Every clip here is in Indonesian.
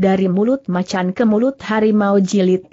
Dari mulut macan ke mulut harimau jilid 5.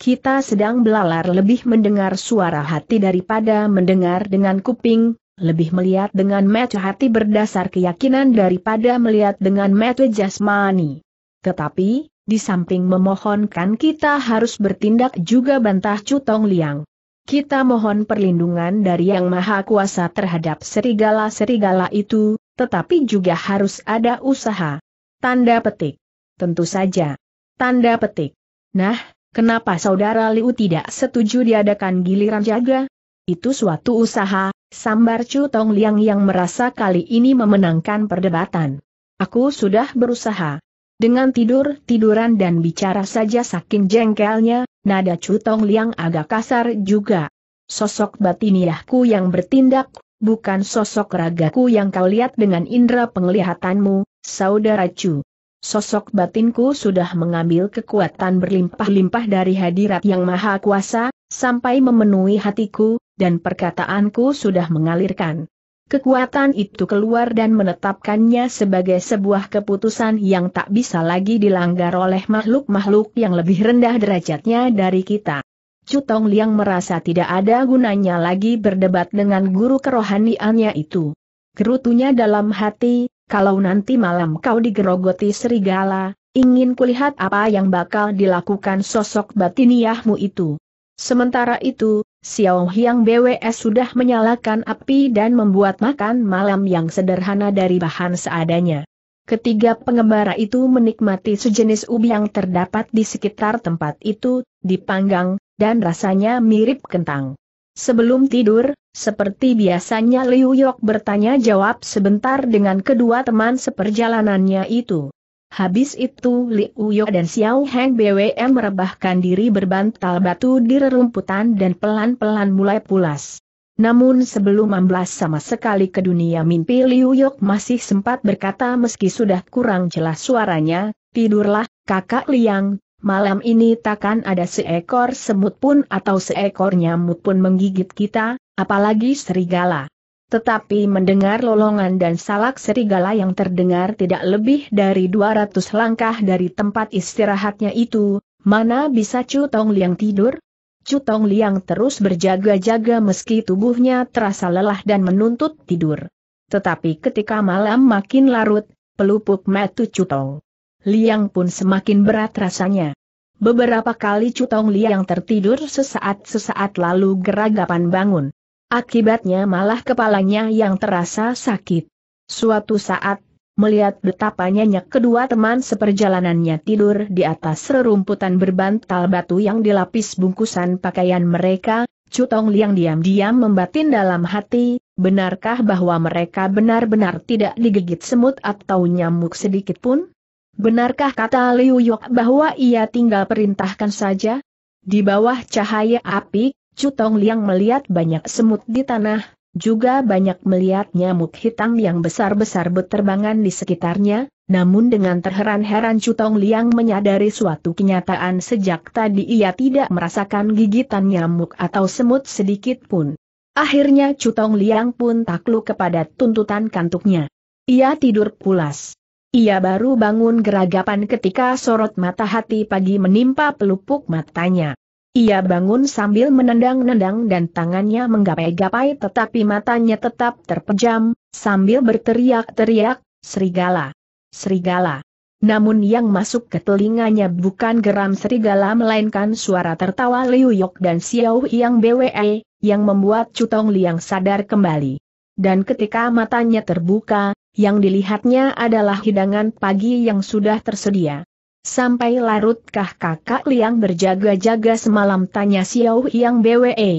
Kita sedang belalar lebih mendengar suara hati daripada mendengar dengan kuping, lebih melihat dengan mata hati berdasar keyakinan daripada melihat dengan mata jasmani. Tetapi, di samping memohonkan kita harus bertindak juga bantah Cutong Liang. Kita mohon perlindungan dari Yang Maha Kuasa terhadap serigala-serigala itu, tetapi juga harus ada usaha. Tanda petik. Tentu saja. Tanda petik. Nah, kenapa saudara Liu tidak setuju diadakan giliran jaga? Itu suatu usaha, sambar Chu Tong Liang yang merasa kali ini memenangkan perdebatan. Aku sudah berusaha. Dengan tidur-tiduran dan bicara saja saking jengkelnya, nada Chu Tong Liang agak kasar juga. Sosok batiniahku yang bertindak, bukan sosok ragaku yang kau lihat dengan indera penglihatanmu, saudara Chu. Sosok batinku sudah mengambil kekuatan berlimpah-limpah dari hadirat yang maha kuasa, sampai memenuhi hatiku, dan perkataanku sudah mengalirkan. Kekuatan itu keluar dan menetapkannya sebagai sebuah keputusan yang tak bisa lagi dilanggar oleh makhluk-makhluk yang lebih rendah derajatnya dari kita. Cutong Liang merasa tidak ada gunanya lagi berdebat dengan guru kerohaniannya itu. Kerutunya dalam hati, kalau nanti malam kau digerogoti serigala, ingin kulihat apa yang bakal dilakukan sosok batiniahmu itu. Sementara itu, Xiao Hyang BWS sudah menyalakan api dan membuat makan malam yang sederhana dari bahan seadanya. Ketiga pengembara itu menikmati sejenis ubi yang terdapat di sekitar tempat itu, dipanggang, dan rasanya mirip kentang. Sebelum tidur, seperti biasanya Liu Yok bertanya jawab sebentar dengan kedua teman seperjalanannya itu. Habis itu Liu Yok dan Xiao Heng BWM merebahkan diri berbantal batu di rerumputan dan pelan-pelan mulai pulas. Namun sebelum amblas sama sekali ke dunia mimpi Liu Yok masih sempat berkata meski sudah kurang jelas suaranya, tidurlah, kakak Liang, malam ini takkan ada seekor semut pun atau seekor nyamuk pun menggigit kita, apalagi serigala. Tetapi mendengar lolongan dan salak serigala yang terdengar tidak lebih dari 200 langkah dari tempat istirahatnya itu, mana bisa Chu Tong Liang tidur? Chu Tong Liang terus berjaga-jaga meski tubuhnya terasa lelah dan menuntut tidur. Tetapi ketika malam makin larut, pelupuk metu Chu Tong Liang pun semakin berat rasanya. Beberapa kali Chu Tong Liang tertidur sesaat-sesaat lalu geragapan bangun. Akibatnya malah kepalanya yang terasa sakit. Suatu saat, melihat betapa nyenyak kedua teman seperjalanannya tidur di atas rerumputan berbantal batu yang dilapis bungkusan pakaian mereka, Cutong Liang diam-diam membatin dalam hati, benarkah bahwa mereka benar-benar tidak digigit semut atau nyamuk sedikit pun? Benarkah kata Liu Yok bahwa ia tinggal perintahkan saja? Di bawah cahaya api, Cutong Liang melihat banyak semut di tanah, juga banyak melihat nyamuk hitam yang besar-besar berterbangan di sekitarnya, namun dengan terheran-heran Cutong Liang menyadari suatu kenyataan sejak tadi ia tidak merasakan gigitan nyamuk atau semut sedikit pun. Akhirnya Cutong Liang pun takluk kepada tuntutan kantuknya. Ia tidur pulas. Ia baru bangun geragapan ketika sorot mata hati pagi menimpa pelupuk matanya. Ia bangun sambil menendang-nendang dan tangannya menggapai-gapai tetapi matanya tetap terpejam, sambil berteriak-teriak, serigala, serigala. Namun yang masuk ke telinganya bukan geram serigala melainkan suara tertawa Liu Yok dan Xiao Yang BWE, yang membuat Cutong Liang sadar kembali. Dan ketika matanya terbuka, yang dilihatnya adalah hidangan pagi yang sudah tersedia. Sampai larutkah kakak liang berjaga-jaga semalam tanya Xiao Yang BWE.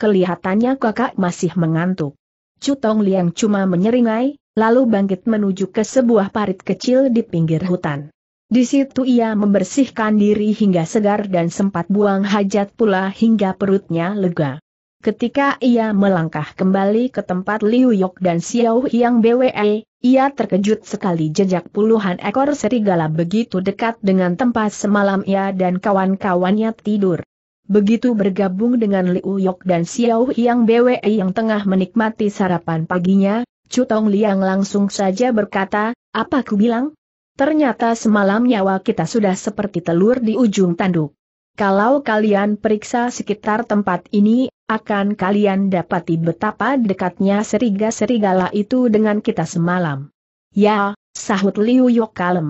Kelihatannya kakak masih mengantuk. Cutong Liang cuma menyeringai, lalu bangkit menuju ke sebuah parit kecil di pinggir hutan. Di situ ia membersihkan diri hingga segar dan sempat buang hajat pula hingga perutnya lega. Ketika ia melangkah kembali ke tempat Liu Yok dan Xiao Yang BWE, ia terkejut sekali jejak puluhan ekor serigala begitu dekat dengan tempat semalam ia dan kawan-kawannya tidur. Begitu bergabung dengan Liu Yok dan Xiao Yang Bwe yang tengah menikmati sarapan paginya, Tong Liang langsung saja berkata, apa ku bilang? Ternyata semalam nyawa kita sudah seperti telur di ujung tanduk. Kalau kalian periksa sekitar tempat ini, akan kalian dapati betapa dekatnya serigala serigala itu dengan kita semalam. Ya, sahut Liu Yok kalem.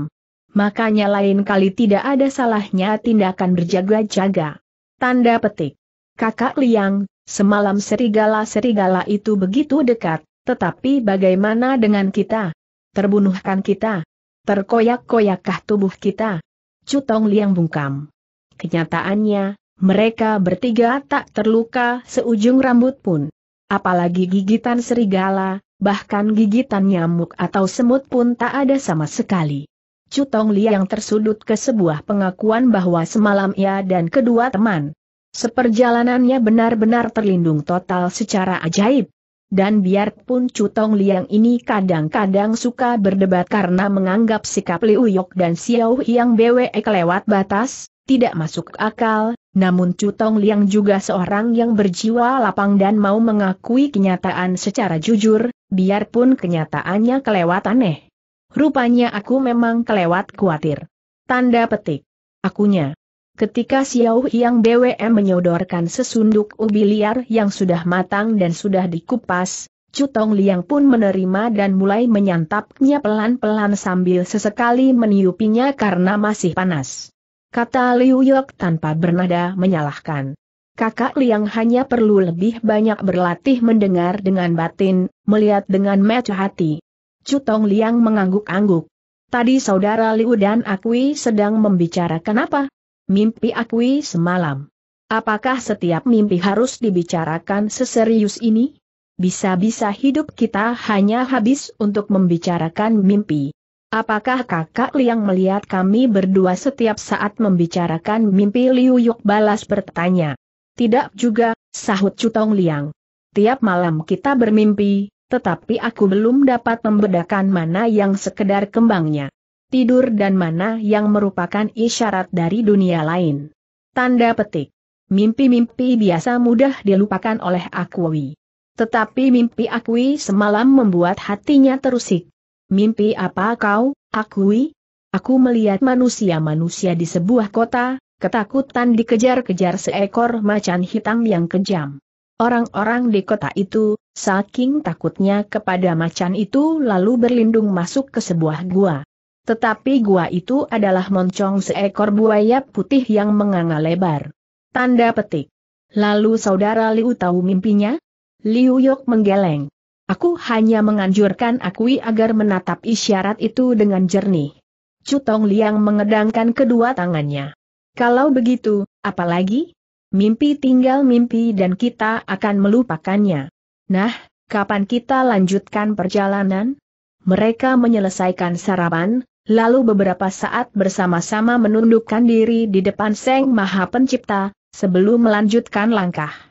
Makanya lain kali tidak ada salahnya tindakan berjaga-jaga. Tanda petik. Kakak Liang, semalam serigala-serigala itu begitu dekat, tetapi bagaimana dengan kita? Terbunuhkan kita? Terkoyak-koyakkah tubuh kita? Cutong Liang bungkam. Kenyataannya, mereka bertiga tak terluka seujung rambut pun. Apalagi gigitan serigala, bahkan gigitan nyamuk atau semut pun tak ada sama sekali. Cutong Liang yang tersudut ke sebuah pengakuan bahwa semalam ia dan kedua teman. Seperjalanannya benar-benar terlindung total secara ajaib. Dan biarpun Cutong Liang ini kadang-kadang suka berdebat karena menganggap sikap Liu Yok dan Xiao Yang BWE kelewat batas, tidak masuk akal, namun Chu Tong Liang juga seorang yang berjiwa lapang dan mau mengakui kenyataan secara jujur, biarpun kenyataannya kelewat aneh. Rupanya aku memang kelewat khawatir. Tanda petik. Akunya. Ketika Xiao Yang BWM menyodorkan sesunduk ubi liar yang sudah matang dan sudah dikupas, Chu Tong Liang pun menerima dan mulai menyantapnya pelan-pelan sambil sesekali meniupinya karena masih panas kata Liu Yok tanpa bernada menyalahkan. Kakak Liang hanya perlu lebih banyak berlatih mendengar dengan batin, melihat dengan mata hati. Cutong Liang mengangguk-angguk. Tadi saudara Liu dan Akui sedang membicarakan apa? Mimpi Akui semalam. Apakah setiap mimpi harus dibicarakan seserius ini? Bisa-bisa hidup kita hanya habis untuk membicarakan mimpi. Apakah kakak Liang melihat kami berdua setiap saat membicarakan mimpi Liu Yuk balas bertanya? Tidak juga, sahut Cutong Liang. Tiap malam kita bermimpi, tetapi aku belum dapat membedakan mana yang sekedar kembangnya. Tidur dan mana yang merupakan isyarat dari dunia lain. Tanda petik. Mimpi-mimpi biasa mudah dilupakan oleh Akui. Tetapi mimpi Akui semalam membuat hatinya terusik Mimpi apa kau, akui? Aku melihat manusia-manusia di sebuah kota, ketakutan dikejar-kejar seekor macan hitam yang kejam. Orang-orang di kota itu, saking takutnya kepada macan itu lalu berlindung masuk ke sebuah gua. Tetapi gua itu adalah moncong seekor buaya putih yang menganga lebar. Tanda petik. Lalu saudara Liu tahu mimpinya? Liu Yok menggeleng. Aku hanya menganjurkan Akui agar menatap isyarat itu dengan jernih. Cutong Liang mengedangkan kedua tangannya. Kalau begitu, apalagi? Mimpi tinggal mimpi dan kita akan melupakannya. Nah, kapan kita lanjutkan perjalanan? Mereka menyelesaikan sarapan, lalu beberapa saat bersama-sama menundukkan diri di depan Seng Maha Pencipta, sebelum melanjutkan langkah.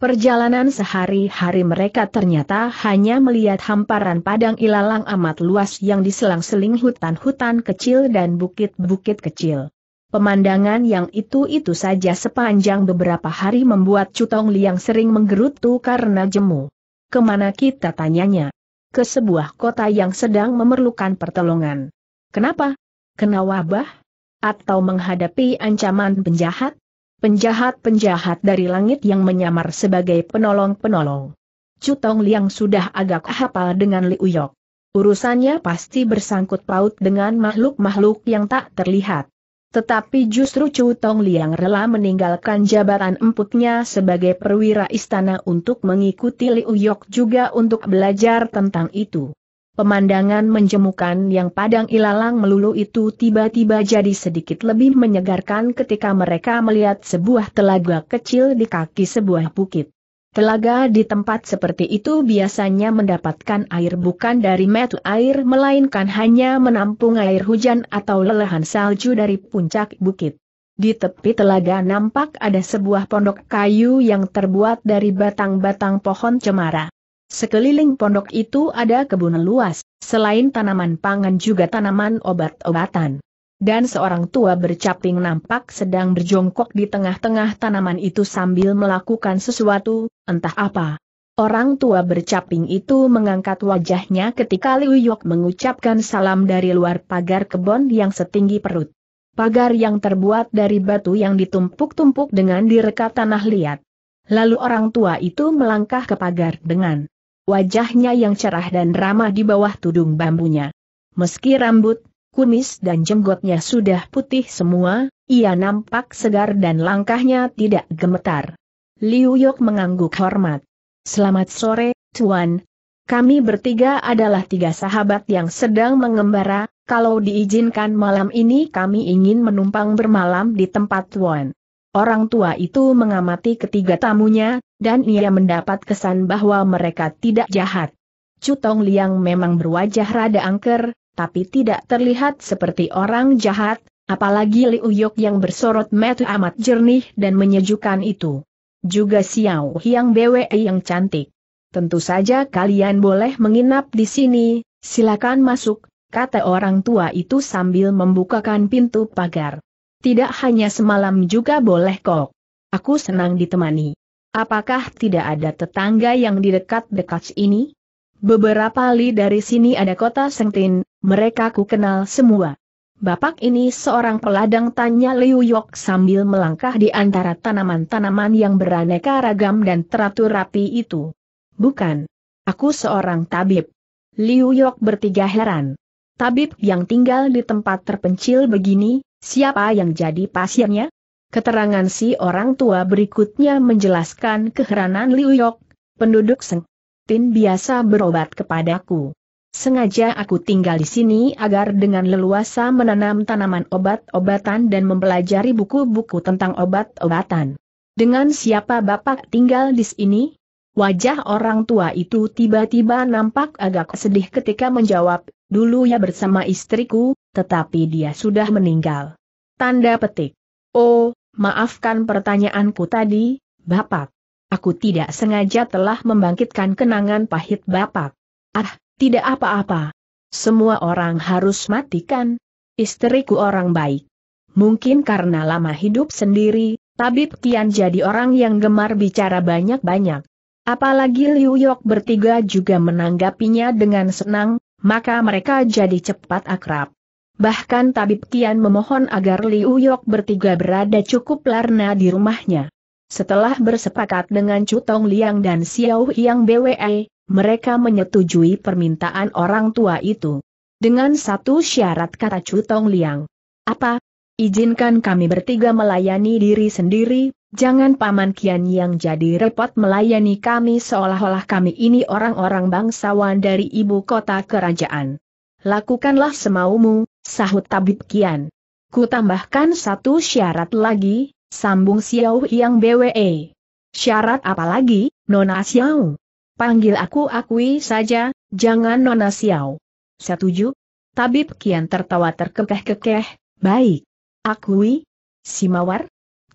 Perjalanan sehari-hari mereka ternyata hanya melihat hamparan padang ilalang amat luas yang diselang-seling hutan-hutan kecil dan bukit-bukit kecil. Pemandangan yang itu-itu saja sepanjang beberapa hari membuat Cutong Liang sering menggerutu karena jemu. Kemana kita tanyanya? Ke sebuah kota yang sedang memerlukan pertolongan. Kenapa? Kena wabah? Atau menghadapi ancaman penjahat? penjahat-penjahat dari langit yang menyamar sebagai penolong-penolong. Cutong Liang sudah agak hafal dengan Liu Yok. Urusannya pasti bersangkut paut dengan makhluk-makhluk yang tak terlihat. Tetapi justru Chu Tong Liang rela meninggalkan jabatan empuknya sebagai perwira istana untuk mengikuti Liu Yok juga untuk belajar tentang itu. Pemandangan menjemukan yang padang ilalang melulu itu tiba-tiba jadi sedikit lebih menyegarkan ketika mereka melihat sebuah telaga kecil di kaki sebuah bukit. Telaga di tempat seperti itu biasanya mendapatkan air bukan dari metu air melainkan hanya menampung air hujan atau lelehan salju dari puncak bukit. Di tepi telaga nampak ada sebuah pondok kayu yang terbuat dari batang-batang pohon cemara. Sekeliling pondok itu ada kebun luas, selain tanaman pangan juga tanaman obat-obatan. Dan seorang tua bercaping nampak sedang berjongkok di tengah-tengah tanaman itu sambil melakukan sesuatu, entah apa. Orang tua bercaping itu mengangkat wajahnya ketika Liu Yok mengucapkan salam dari luar pagar kebon yang setinggi perut. Pagar yang terbuat dari batu yang ditumpuk-tumpuk dengan direkat tanah liat. Lalu orang tua itu melangkah ke pagar dengan wajahnya yang cerah dan ramah di bawah tudung bambunya. Meski rambut, kumis dan jenggotnya sudah putih semua, ia nampak segar dan langkahnya tidak gemetar. Liu Yok mengangguk hormat. Selamat sore, Tuan. Kami bertiga adalah tiga sahabat yang sedang mengembara, kalau diizinkan malam ini kami ingin menumpang bermalam di tempat Tuan. Orang tua itu mengamati ketiga tamunya, dan ia mendapat kesan bahwa mereka tidak jahat. Cutong Liang memang berwajah rada angker, tapi tidak terlihat seperti orang jahat, apalagi Liu Yok yang bersorot mata amat jernih dan menyejukkan itu. Juga Xiao Hiang Bwe yang cantik. Tentu saja kalian boleh menginap di sini, silakan masuk, kata orang tua itu sambil membukakan pintu pagar. Tidak hanya semalam juga boleh kok. Aku senang ditemani. Apakah tidak ada tetangga yang di dekat-dekat ini? Beberapa li dari sini ada kota Sengtin, mereka ku kenal semua. Bapak ini seorang peladang tanya Liu Yok sambil melangkah di antara tanaman-tanaman yang beraneka ragam dan teratur rapi itu. Bukan. Aku seorang tabib. Liu Yok bertiga heran. Tabib yang tinggal di tempat terpencil begini, Siapa yang jadi pasiennya? Keterangan si orang tua berikutnya menjelaskan keheranan Liu Yok, penduduk Seng. Tin biasa berobat kepadaku. Sengaja aku tinggal di sini agar dengan leluasa menanam tanaman obat-obatan dan mempelajari buku-buku tentang obat-obatan. Dengan siapa Bapak tinggal di sini? Wajah orang tua itu tiba-tiba nampak agak sedih ketika menjawab, dulu ya bersama istriku, tetapi dia sudah meninggal. Tanda petik. Oh, maafkan pertanyaanku tadi, Bapak. Aku tidak sengaja telah membangkitkan kenangan pahit Bapak. Ah, tidak apa-apa. Semua orang harus matikan. Istriku orang baik. Mungkin karena lama hidup sendiri, Tabib Tian jadi orang yang gemar bicara banyak-banyak. Apalagi Liu Yok bertiga juga menanggapinya dengan senang, maka mereka jadi cepat akrab. Bahkan Tabib Kian memohon agar Liu Yok bertiga berada cukup larna di rumahnya. Setelah bersepakat dengan Cutong Liang dan Xiao Yang BWE, mereka menyetujui permintaan orang tua itu. Dengan satu syarat kata Cutong Liang. Apa? Izinkan kami bertiga melayani diri sendiri, jangan Paman Kian yang jadi repot melayani kami seolah-olah kami ini orang-orang bangsawan dari ibu kota kerajaan. Lakukanlah semaumu, Sahut Tabib Kian. Ku tambahkan satu syarat lagi, sambung Xiao yang BWE. Syarat apa lagi, Nona Xiao? Panggil aku akui saja, jangan Nona Xiao. Setuju? Tabib Kian tertawa terkekeh-kekeh, baik. Akui? Si Mawar?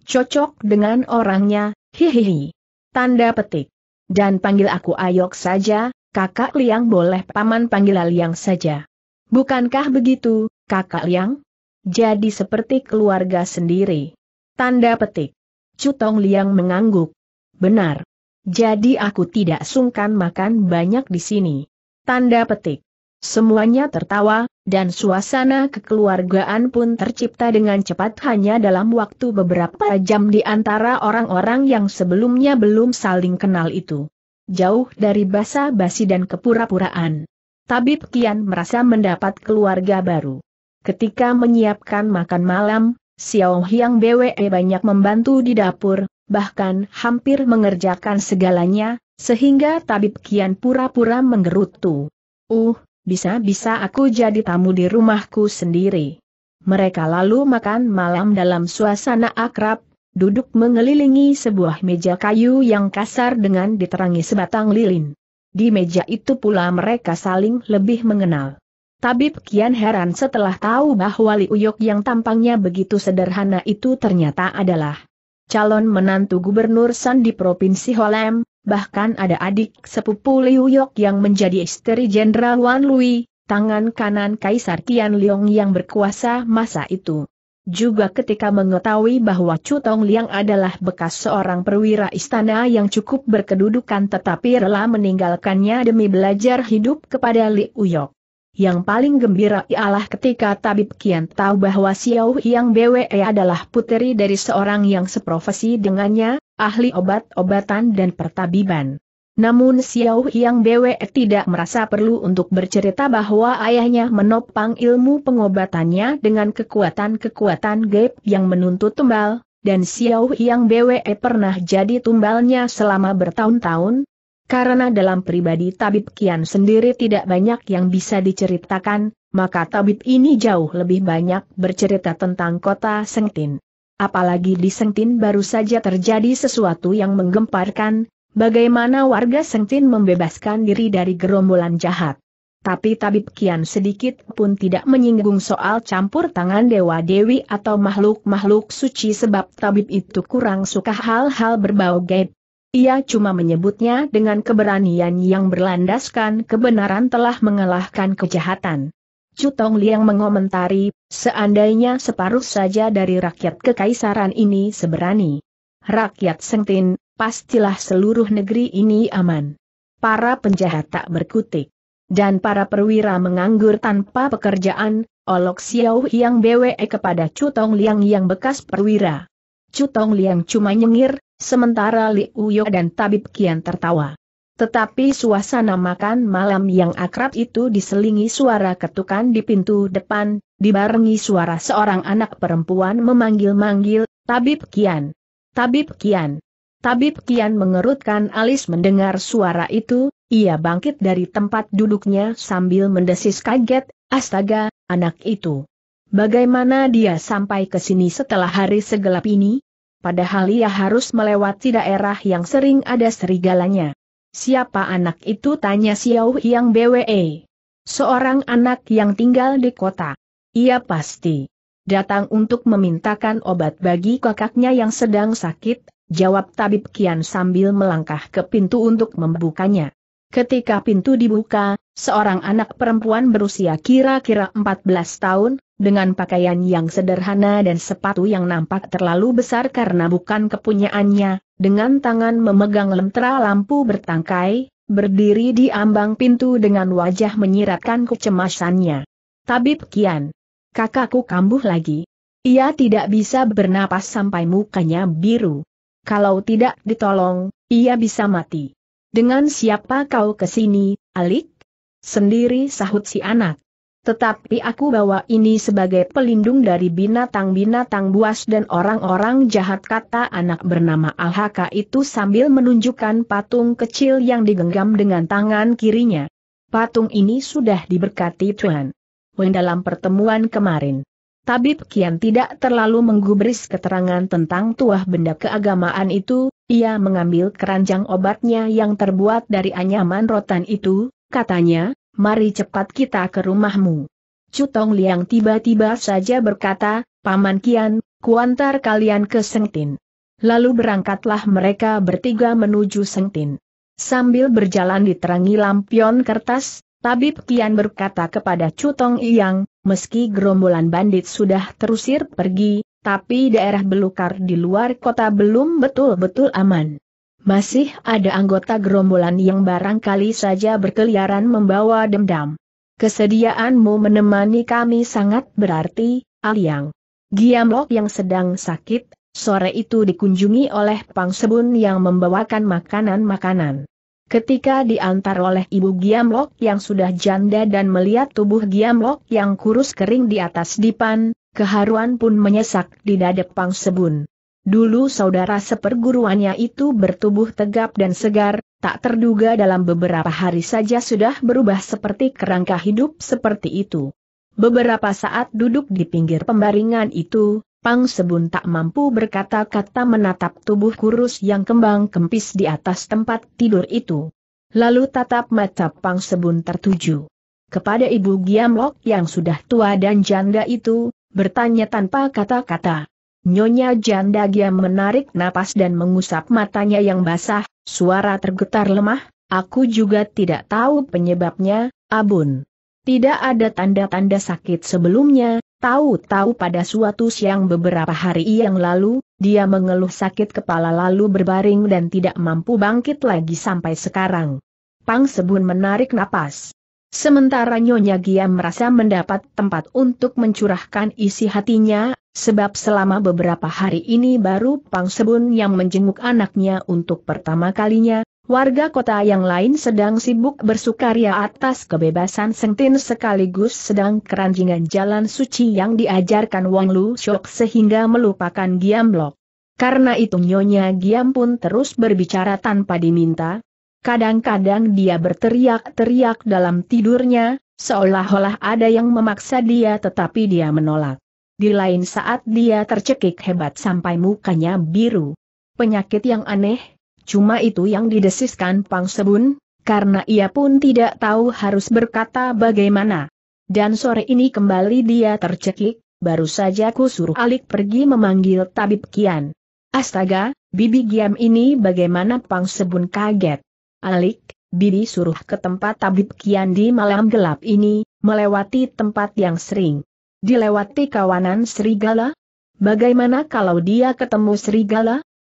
Cocok dengan orangnya, hihihi. Tanda petik. Dan panggil aku Ayok saja, kakak Liang boleh paman panggil Liang saja. Bukankah begitu, kakak Liang? Jadi seperti keluarga sendiri. Tanda petik. Cutong Liang mengangguk. Benar. Jadi aku tidak sungkan makan banyak di sini. Tanda petik. Semuanya tertawa, dan suasana kekeluargaan pun tercipta dengan cepat hanya dalam waktu beberapa jam di antara orang-orang yang sebelumnya belum saling kenal itu. Jauh dari basa-basi dan kepura-puraan. Tabib Kian merasa mendapat keluarga baru. Ketika menyiapkan makan malam, Xiao Hyang BWE banyak membantu di dapur, bahkan hampir mengerjakan segalanya, sehingga tabib kian pura-pura menggerutu. Uh, bisa-bisa aku jadi tamu di rumahku sendiri. Mereka lalu makan malam dalam suasana akrab, duduk mengelilingi sebuah meja kayu yang kasar dengan diterangi sebatang lilin. Di meja itu pula mereka saling lebih mengenal. Tabib Kian heran setelah tahu bahwa Li Uyok yang tampangnya begitu sederhana itu ternyata adalah calon menantu gubernur San di Provinsi Holem, bahkan ada adik sepupu Li Uyok yang menjadi istri Jenderal Wan Lui, tangan kanan Kaisar Kian Liong yang berkuasa masa itu. Juga ketika mengetahui bahwa Chu Tong Liang adalah bekas seorang perwira istana yang cukup berkedudukan tetapi rela meninggalkannya demi belajar hidup kepada Li Uyok. Yang paling gembira ialah ketika Tabib Kian tahu bahwa Xiao Yang BWE adalah puteri dari seorang yang seprofesi dengannya, ahli obat-obatan dan pertabiban. Namun Xiao Yang BWE tidak merasa perlu untuk bercerita bahwa ayahnya menopang ilmu pengobatannya dengan kekuatan-kekuatan gaib yang menuntut tumbal, dan Xiao Yang BWE pernah jadi tumbalnya selama bertahun-tahun, karena dalam pribadi Tabib Kian sendiri tidak banyak yang bisa diceritakan, maka Tabib ini jauh lebih banyak bercerita tentang kota Sengtin. Apalagi di Sengtin baru saja terjadi sesuatu yang menggemparkan, bagaimana warga Sengtin membebaskan diri dari gerombolan jahat. Tapi Tabib Kian sedikit pun tidak menyinggung soal campur tangan Dewa Dewi atau makhluk-makhluk suci sebab Tabib itu kurang suka hal-hal berbau gaib, ia cuma menyebutnya dengan keberanian yang berlandaskan kebenaran telah mengalahkan kejahatan. Cutong Liang mengomentari, seandainya separuh saja dari rakyat kekaisaran ini seberani. Rakyat Sengtin, pastilah seluruh negeri ini aman. Para penjahat tak berkutik. Dan para perwira menganggur tanpa pekerjaan, olok Xiao yang bewe kepada Cutong Liang yang bekas perwira. Cutong Liang cuma nyengir, Sementara Liu Uyo dan Tabib Kian tertawa. Tetapi suasana makan malam yang akrab itu diselingi suara ketukan di pintu depan, dibarengi suara seorang anak perempuan memanggil-manggil, Tabib Kian. Tabib Kian. Tabib Kian mengerutkan alis mendengar suara itu, ia bangkit dari tempat duduknya sambil mendesis kaget, astaga, anak itu. Bagaimana dia sampai ke sini setelah hari segelap ini? padahal ia harus melewati daerah yang sering ada serigalanya. Siapa anak itu tanya Xiao Yang BWE. Seorang anak yang tinggal di kota. Ia pasti datang untuk memintakan obat bagi kakaknya yang sedang sakit, jawab tabib Kian sambil melangkah ke pintu untuk membukanya. Ketika pintu dibuka, seorang anak perempuan berusia kira-kira 14 tahun, dengan pakaian yang sederhana dan sepatu yang nampak terlalu besar karena bukan kepunyaannya, dengan tangan memegang lentera lampu bertangkai, berdiri di ambang pintu dengan wajah menyiratkan kecemasannya. Tabib Kian. Kakakku kambuh lagi. Ia tidak bisa bernapas sampai mukanya biru. Kalau tidak ditolong, ia bisa mati. Dengan siapa kau kesini, Alik? Sendiri sahut si anak. Tetapi aku bawa ini sebagai pelindung dari binatang-binatang buas dan orang-orang jahat kata anak bernama Alhaka itu sambil menunjukkan patung kecil yang digenggam dengan tangan kirinya. Patung ini sudah diberkati Tuhan. Wen dalam pertemuan kemarin. Tabib Kian tidak terlalu menggubris keterangan tentang tuah benda keagamaan itu, ia mengambil keranjang obatnya yang terbuat dari anyaman rotan itu, katanya, mari cepat kita ke rumahmu. Cutong Liang tiba-tiba saja berkata, Paman Kian, kuantar kalian ke Sengtin. Lalu berangkatlah mereka bertiga menuju Sengtin. Sambil berjalan diterangi lampion kertas, Tabib Kian berkata kepada Cutong Liang, meski gerombolan bandit sudah terusir pergi, tapi daerah belukar di luar kota belum betul-betul aman. Masih ada anggota gerombolan yang barangkali saja berkeliaran membawa dendam. Kesediaanmu menemani kami sangat berarti, Aliang. Giamlok yang sedang sakit, sore itu dikunjungi oleh Pangsebun yang membawakan makanan-makanan. Ketika diantar oleh ibu Giamlok yang sudah janda dan melihat tubuh Giamlok yang kurus kering di atas dipan, Keharuan pun menyesak di dada Pang Sebun. Dulu saudara seperguruannya itu bertubuh tegap dan segar, tak terduga dalam beberapa hari saja sudah berubah seperti kerangka hidup seperti itu. Beberapa saat duduk di pinggir pembaringan itu, Pang Sebun tak mampu berkata-kata menatap tubuh kurus yang kembang kempis di atas tempat tidur itu. Lalu tatap mata Pang Sebun tertuju. Kepada ibu Giamlok yang sudah tua dan janda itu, bertanya tanpa kata-kata. Nyonya janda Giam menarik napas dan mengusap matanya yang basah, suara tergetar lemah, aku juga tidak tahu penyebabnya, abun. Tidak ada tanda-tanda sakit sebelumnya, tahu-tahu pada suatu siang beberapa hari yang lalu, dia mengeluh sakit kepala lalu berbaring dan tidak mampu bangkit lagi sampai sekarang. Pang Sebun menarik napas. Sementara Nyonya Giam merasa mendapat tempat untuk mencurahkan isi hatinya, sebab selama beberapa hari ini baru Pang Sebun yang menjenguk anaknya untuk pertama kalinya, warga kota yang lain sedang sibuk bersukaria atas kebebasan Sengtin sekaligus sedang keranjingan jalan suci yang diajarkan Wang Lu Shok sehingga melupakan Giam Lok. Karena itu Nyonya Giam pun terus berbicara tanpa diminta, Kadang-kadang dia berteriak-teriak dalam tidurnya, seolah-olah ada yang memaksa dia tetapi dia menolak. Di lain saat dia tercekik hebat sampai mukanya biru. Penyakit yang aneh, cuma itu yang didesiskan Pang Sebun, karena ia pun tidak tahu harus berkata bagaimana. Dan sore ini kembali dia tercekik, baru saja ku suruh Alik pergi memanggil Tabib Kian. Astaga, bibi Giam ini bagaimana Pang Sebun kaget. Alik, Bidi suruh ke tempat tabib Kian di malam gelap ini, melewati tempat yang sering dilewati kawanan serigala? Bagaimana kalau dia ketemu serigala?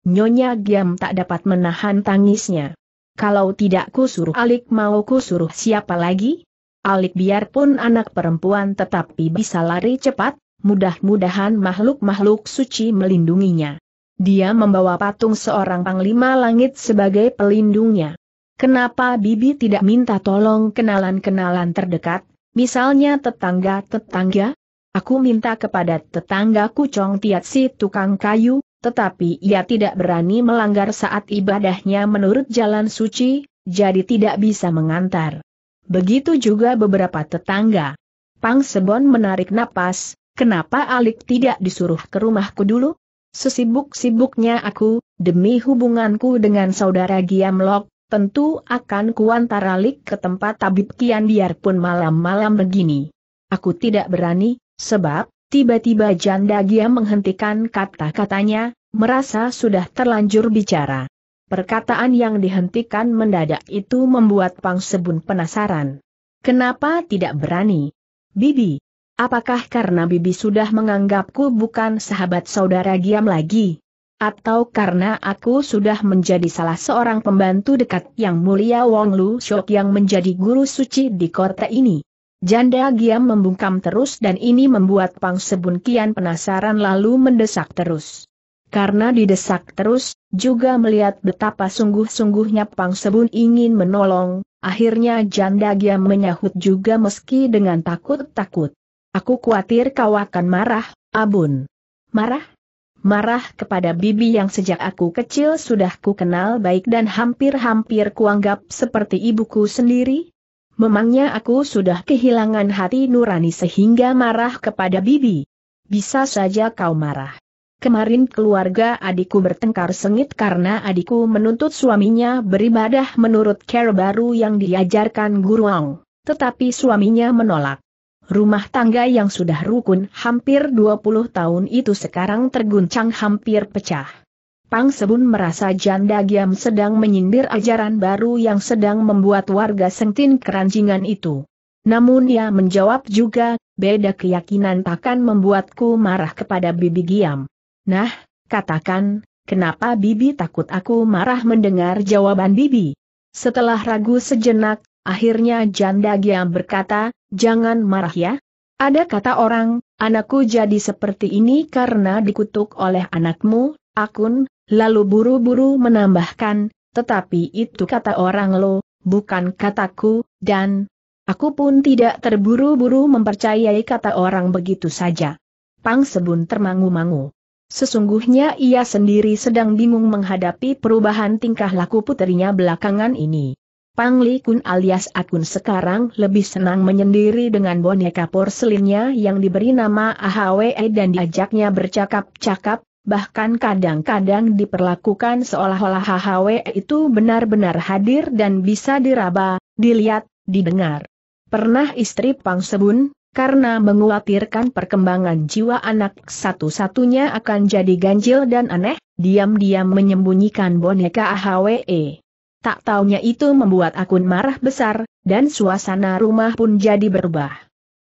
Nyonya Giam tak dapat menahan tangisnya. Kalau tidak ku suruh Alik mau ku suruh siapa lagi? Alik biarpun anak perempuan tetapi bisa lari cepat, mudah-mudahan makhluk-makhluk suci melindunginya. Dia membawa patung seorang panglima langit sebagai pelindungnya. Kenapa Bibi tidak minta tolong kenalan-kenalan terdekat, misalnya tetangga-tetangga? Aku minta kepada tetanggaku Kucong Tiat si tukang kayu, tetapi ia tidak berani melanggar saat ibadahnya menurut jalan suci, jadi tidak bisa mengantar. Begitu juga beberapa tetangga. Pang Sebon menarik napas, kenapa Alik tidak disuruh ke rumahku dulu? Sesibuk-sibuknya aku, demi hubunganku dengan saudara Giam Lok, tentu akan kuantaralik ke tempat tabib kian biarpun malam-malam begini. Aku tidak berani, sebab, tiba-tiba janda Gia menghentikan kata-katanya, merasa sudah terlanjur bicara. Perkataan yang dihentikan mendadak itu membuat Pang Sebun penasaran. Kenapa tidak berani? Bibi, apakah karena Bibi sudah menganggapku bukan sahabat saudara Giam lagi? Atau karena aku sudah menjadi salah seorang pembantu dekat yang mulia Wong Lu Shok yang menjadi guru suci di kota ini. Janda Giam membungkam terus dan ini membuat Pang Sebun Kian penasaran lalu mendesak terus. Karena didesak terus, juga melihat betapa sungguh-sungguhnya Pang Sebun ingin menolong, akhirnya janda Giam menyahut juga meski dengan takut-takut. Aku khawatir kau akan marah, Abun. Marah? marah kepada bibi yang sejak aku kecil sudah ku kenal baik dan hampir-hampir kuanggap seperti ibuku sendiri? Memangnya aku sudah kehilangan hati nurani sehingga marah kepada bibi? Bisa saja kau marah. Kemarin keluarga adikku bertengkar sengit karena adikku menuntut suaminya beribadah menurut cara baru yang diajarkan guruang, tetapi suaminya menolak. Rumah tangga yang sudah rukun hampir 20 tahun itu sekarang terguncang hampir pecah. Pang Sebun merasa janda Giam sedang menyindir ajaran baru yang sedang membuat warga sengtin keranjingan itu. Namun ia menjawab juga, beda keyakinan takkan membuatku marah kepada Bibi Giam. Nah, katakan, kenapa Bibi takut aku marah mendengar jawaban Bibi? Setelah ragu sejenak, akhirnya janda Giam berkata, Jangan marah ya. Ada kata orang, anakku jadi seperti ini karena dikutuk oleh anakmu, akun, lalu buru-buru menambahkan, tetapi itu kata orang lo, bukan kataku, dan aku pun tidak terburu-buru mempercayai kata orang begitu saja. Pang Sebun termangu-mangu. Sesungguhnya ia sendiri sedang bingung menghadapi perubahan tingkah laku putrinya belakangan ini. Pang Li Kun alias Akun sekarang lebih senang menyendiri dengan boneka porselinnya yang diberi nama AHWE dan diajaknya bercakap-cakap, bahkan kadang-kadang diperlakukan seolah-olah AHWE itu benar-benar hadir dan bisa diraba, dilihat, didengar. Pernah istri Pang Sebun, karena menguatirkan perkembangan jiwa anak satu-satunya akan jadi ganjil dan aneh, diam-diam menyembunyikan boneka AHWE. Tak taunya itu membuat akun marah besar, dan suasana rumah pun jadi berubah.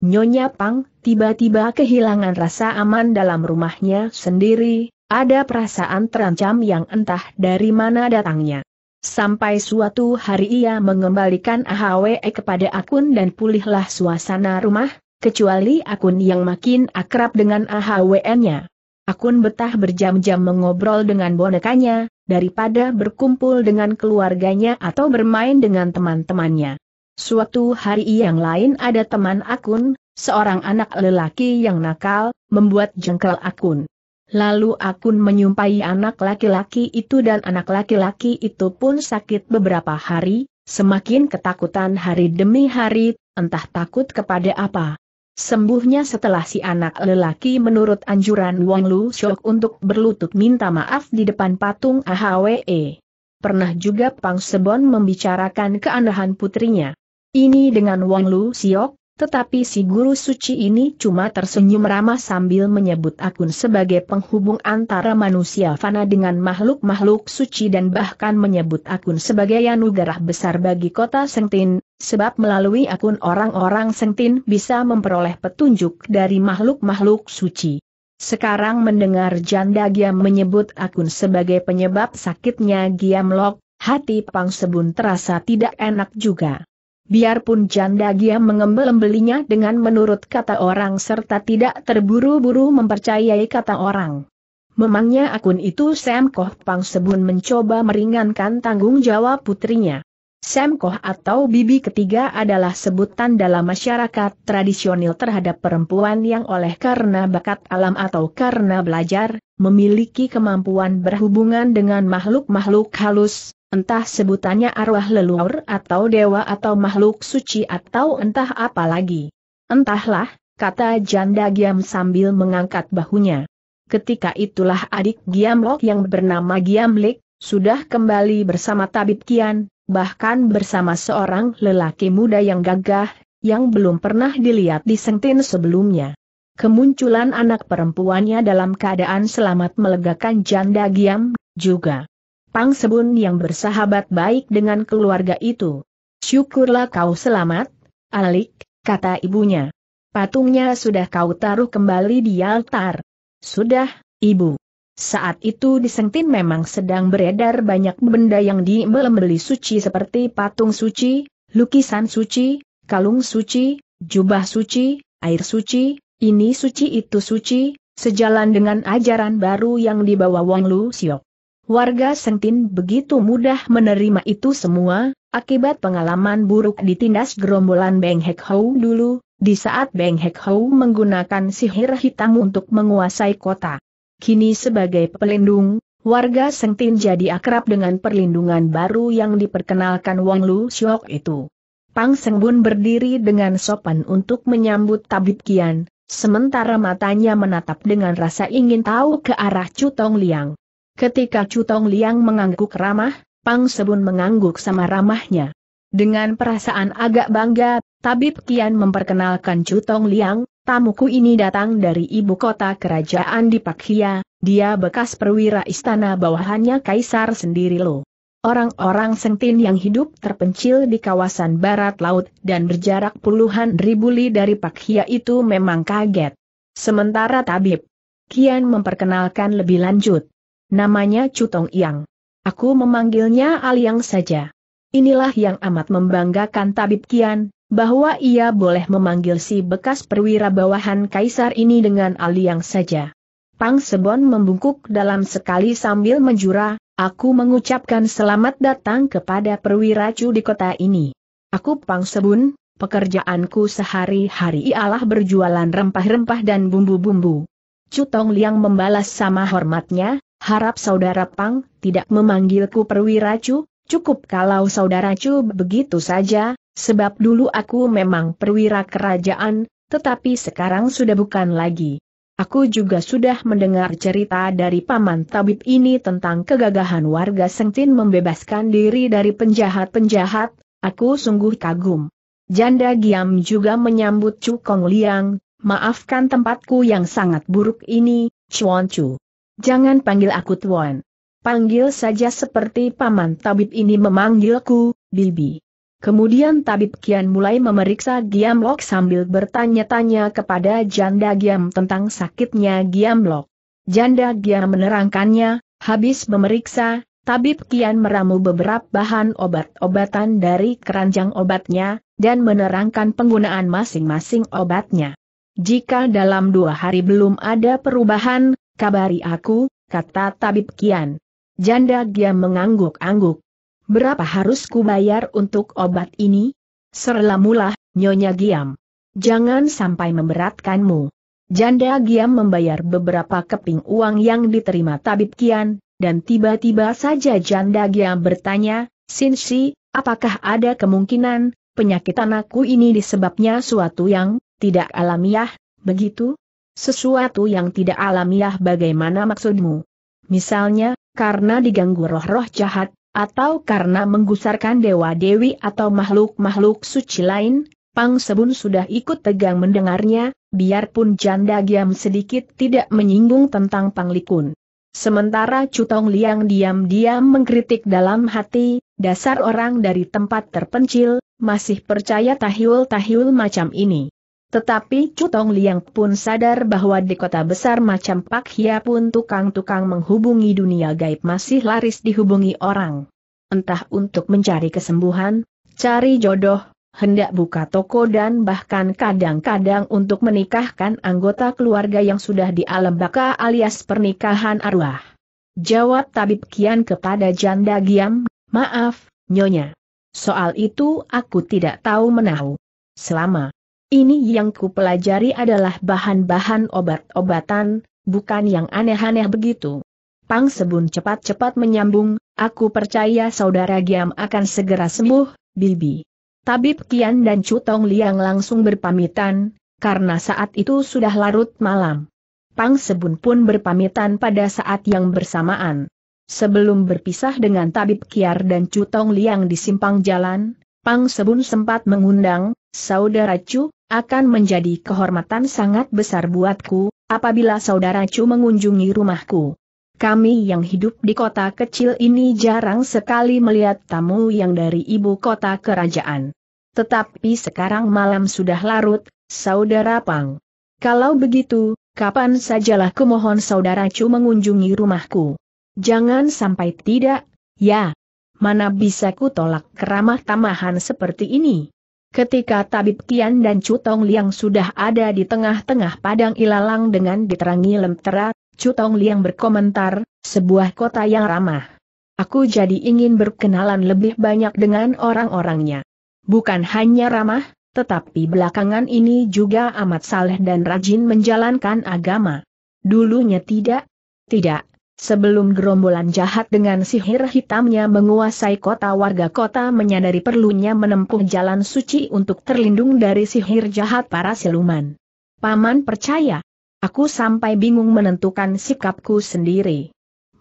Nyonya Pang tiba-tiba kehilangan rasa aman dalam rumahnya sendiri, ada perasaan terancam yang entah dari mana datangnya. Sampai suatu hari ia mengembalikan AHWE kepada akun dan pulihlah suasana rumah, kecuali akun yang makin akrab dengan ahwe nya Akun betah berjam-jam mengobrol dengan bonekanya, daripada berkumpul dengan keluarganya atau bermain dengan teman-temannya. Suatu hari yang lain ada teman akun, seorang anak lelaki yang nakal, membuat jengkel akun. Lalu akun menyumpahi anak laki-laki itu dan anak laki-laki itu pun sakit beberapa hari, semakin ketakutan hari demi hari, entah takut kepada apa. Sembuhnya setelah si anak lelaki menurut anjuran Wang Lu Shok untuk berlutut minta maaf di depan patung AHWE. Pernah juga Pang Sebon membicarakan keanehan putrinya. Ini dengan Wang Lu Siok, tetapi si guru suci ini cuma tersenyum ramah sambil menyebut akun sebagai penghubung antara manusia fana dengan makhluk-makhluk suci dan bahkan menyebut akun sebagai anugerah besar bagi kota Sengtin, sebab melalui akun orang-orang Sengtin bisa memperoleh petunjuk dari makhluk-makhluk suci. Sekarang mendengar janda Giam menyebut akun sebagai penyebab sakitnya Giam Lok, hati Pang Sebun terasa tidak enak juga. Biarpun janda dia mengembel-embelinya dengan menurut kata orang serta tidak terburu-buru mempercayai kata orang. Memangnya akun itu Sam Koh Pang Sebun mencoba meringankan tanggung jawab putrinya. Sam Koh atau bibi ketiga adalah sebutan dalam masyarakat tradisional terhadap perempuan yang oleh karena bakat alam atau karena belajar, memiliki kemampuan berhubungan dengan makhluk-makhluk halus, Entah sebutannya arwah leluhur atau dewa atau makhluk suci atau entah apa lagi. Entahlah, kata janda Giam sambil mengangkat bahunya. Ketika itulah adik Giam Lok yang bernama Giam Lik, sudah kembali bersama Tabib Kian, bahkan bersama seorang lelaki muda yang gagah, yang belum pernah dilihat di Sengtin sebelumnya. Kemunculan anak perempuannya dalam keadaan selamat melegakan janda Giam, juga Pang Sebun yang bersahabat baik dengan keluarga itu. Syukurlah kau selamat, Alik, kata ibunya. Patungnya sudah kau taruh kembali di altar. Sudah, ibu. Saat itu di Sengtin memang sedang beredar banyak benda yang dibeli-beli suci seperti patung suci, lukisan suci, kalung suci, jubah suci, air suci, ini suci itu suci, sejalan dengan ajaran baru yang dibawa Wang Lu Siok warga Sengtin begitu mudah menerima itu semua, akibat pengalaman buruk ditindas gerombolan Beng Hek Hou dulu, di saat Beng Hek Hou menggunakan sihir hitam untuk menguasai kota. Kini sebagai pelindung, warga Sengtin jadi akrab dengan perlindungan baru yang diperkenalkan Wang Lu Xiok itu. Pang Seng Bun berdiri dengan sopan untuk menyambut tabib Kian, sementara matanya menatap dengan rasa ingin tahu ke arah Cutong Liang. Ketika Cutong Liang mengangguk ramah, Pang Sebun mengangguk sama ramahnya. Dengan perasaan agak bangga, Tabib Kian memperkenalkan Cutong Liang, tamuku ini datang dari ibu kota kerajaan di Pakhia, dia bekas perwira istana bawahannya kaisar sendiri loh. Orang-orang sentin yang hidup terpencil di kawasan barat laut dan berjarak puluhan ribu li dari Pakhia itu memang kaget. Sementara tabib, Kian memperkenalkan lebih lanjut. Namanya Cutong Yang. Aku memanggilnya Aliang saja. Inilah yang amat membanggakan Tabib Kian, bahwa ia boleh memanggil si bekas perwira bawahan kaisar ini dengan Aliang saja. Pang Sebon membungkuk dalam sekali sambil menjura, aku mengucapkan selamat datang kepada perwira Cu di kota ini. Aku Pang Sebon, pekerjaanku sehari-hari ialah berjualan rempah-rempah dan bumbu-bumbu. Cutong Liang membalas sama hormatnya, Harap saudara Pang tidak memanggilku perwira Chu, cukup kalau saudara Chu begitu saja, sebab dulu aku memang perwira kerajaan, tetapi sekarang sudah bukan lagi. Aku juga sudah mendengar cerita dari Paman Tabib ini tentang kegagahan warga Sengtin membebaskan diri dari penjahat-penjahat, aku sungguh kagum. Janda Giam juga menyambut Chu Kong Liang, maafkan tempatku yang sangat buruk ini, Chuan Chu. Jangan panggil aku Tuan. Panggil saja seperti paman tabib ini memanggilku, Bibi. Kemudian tabib Kian mulai memeriksa Giam Lok sambil bertanya-tanya kepada janda Giam tentang sakitnya Giam Lok. Janda Giam menerangkannya, habis memeriksa, tabib Kian meramu beberapa bahan obat-obatan dari keranjang obatnya, dan menerangkan penggunaan masing-masing obatnya. Jika dalam dua hari belum ada perubahan, Kabari aku, kata tabib Kian. Janda Giam mengangguk-angguk. Berapa harus bayar untuk obat ini? Serlamulah, Nyonya Giam. Jangan sampai memberatkanmu. Janda Giam membayar beberapa keping uang yang diterima tabib Kian, dan tiba-tiba saja Janda Giam bertanya, Sinsi, apakah ada kemungkinan, penyakit anakku ini disebabnya suatu yang, tidak alamiah, begitu? Sesuatu yang tidak alamiah bagaimana maksudmu? Misalnya, karena diganggu roh-roh jahat, atau karena menggusarkan dewa-dewi atau makhluk-makhluk suci lain, Pang Sebun sudah ikut tegang mendengarnya, biarpun janda Giam sedikit tidak menyinggung tentang Panglikun. Sementara Cutong Liang diam-diam mengkritik dalam hati, dasar orang dari tempat terpencil, masih percaya tahiul-tahiul macam ini. Tetapi Chu Tong Liang pun sadar bahwa di kota besar macam Pak Hia pun tukang-tukang menghubungi dunia gaib masih laris dihubungi orang. Entah untuk mencari kesembuhan, cari jodoh, hendak buka toko dan bahkan kadang-kadang untuk menikahkan anggota keluarga yang sudah di alam baka alias pernikahan arwah. Jawab tabib kian kepada janda giam, maaf, nyonya. Soal itu aku tidak tahu menahu. Selama ini yang ku pelajari adalah bahan-bahan obat-obatan, bukan yang aneh-aneh begitu. Pang Sebun cepat-cepat menyambung, aku percaya saudara Giam akan segera sembuh, Bibi. Tabib Kian dan Cutong Liang langsung berpamitan, karena saat itu sudah larut malam. Pang Sebun pun berpamitan pada saat yang bersamaan. Sebelum berpisah dengan Tabib Kiar dan Cutong Liang di simpang jalan, Pang Sebun sempat mengundang, Saudara Cu, akan menjadi kehormatan sangat besar buatku, apabila saudara Chu mengunjungi rumahku. Kami yang hidup di kota kecil ini jarang sekali melihat tamu yang dari ibu kota kerajaan. Tetapi sekarang malam sudah larut, saudara Pang. Kalau begitu, kapan sajalah kumohon saudara Chu mengunjungi rumahku. Jangan sampai tidak, ya. Mana bisa ku tolak keramah tamahan seperti ini? Ketika Tabib Kian dan Cutong Liang sudah ada di tengah-tengah padang ilalang dengan diterangi lentera, Cutong Liang berkomentar, sebuah kota yang ramah. Aku jadi ingin berkenalan lebih banyak dengan orang-orangnya. Bukan hanya ramah, tetapi belakangan ini juga amat saleh dan rajin menjalankan agama. Dulunya tidak? Tidak, Sebelum gerombolan jahat dengan sihir hitamnya menguasai kota warga kota menyadari perlunya menempuh jalan suci untuk terlindung dari sihir jahat para siluman. Paman percaya. Aku sampai bingung menentukan sikapku sendiri.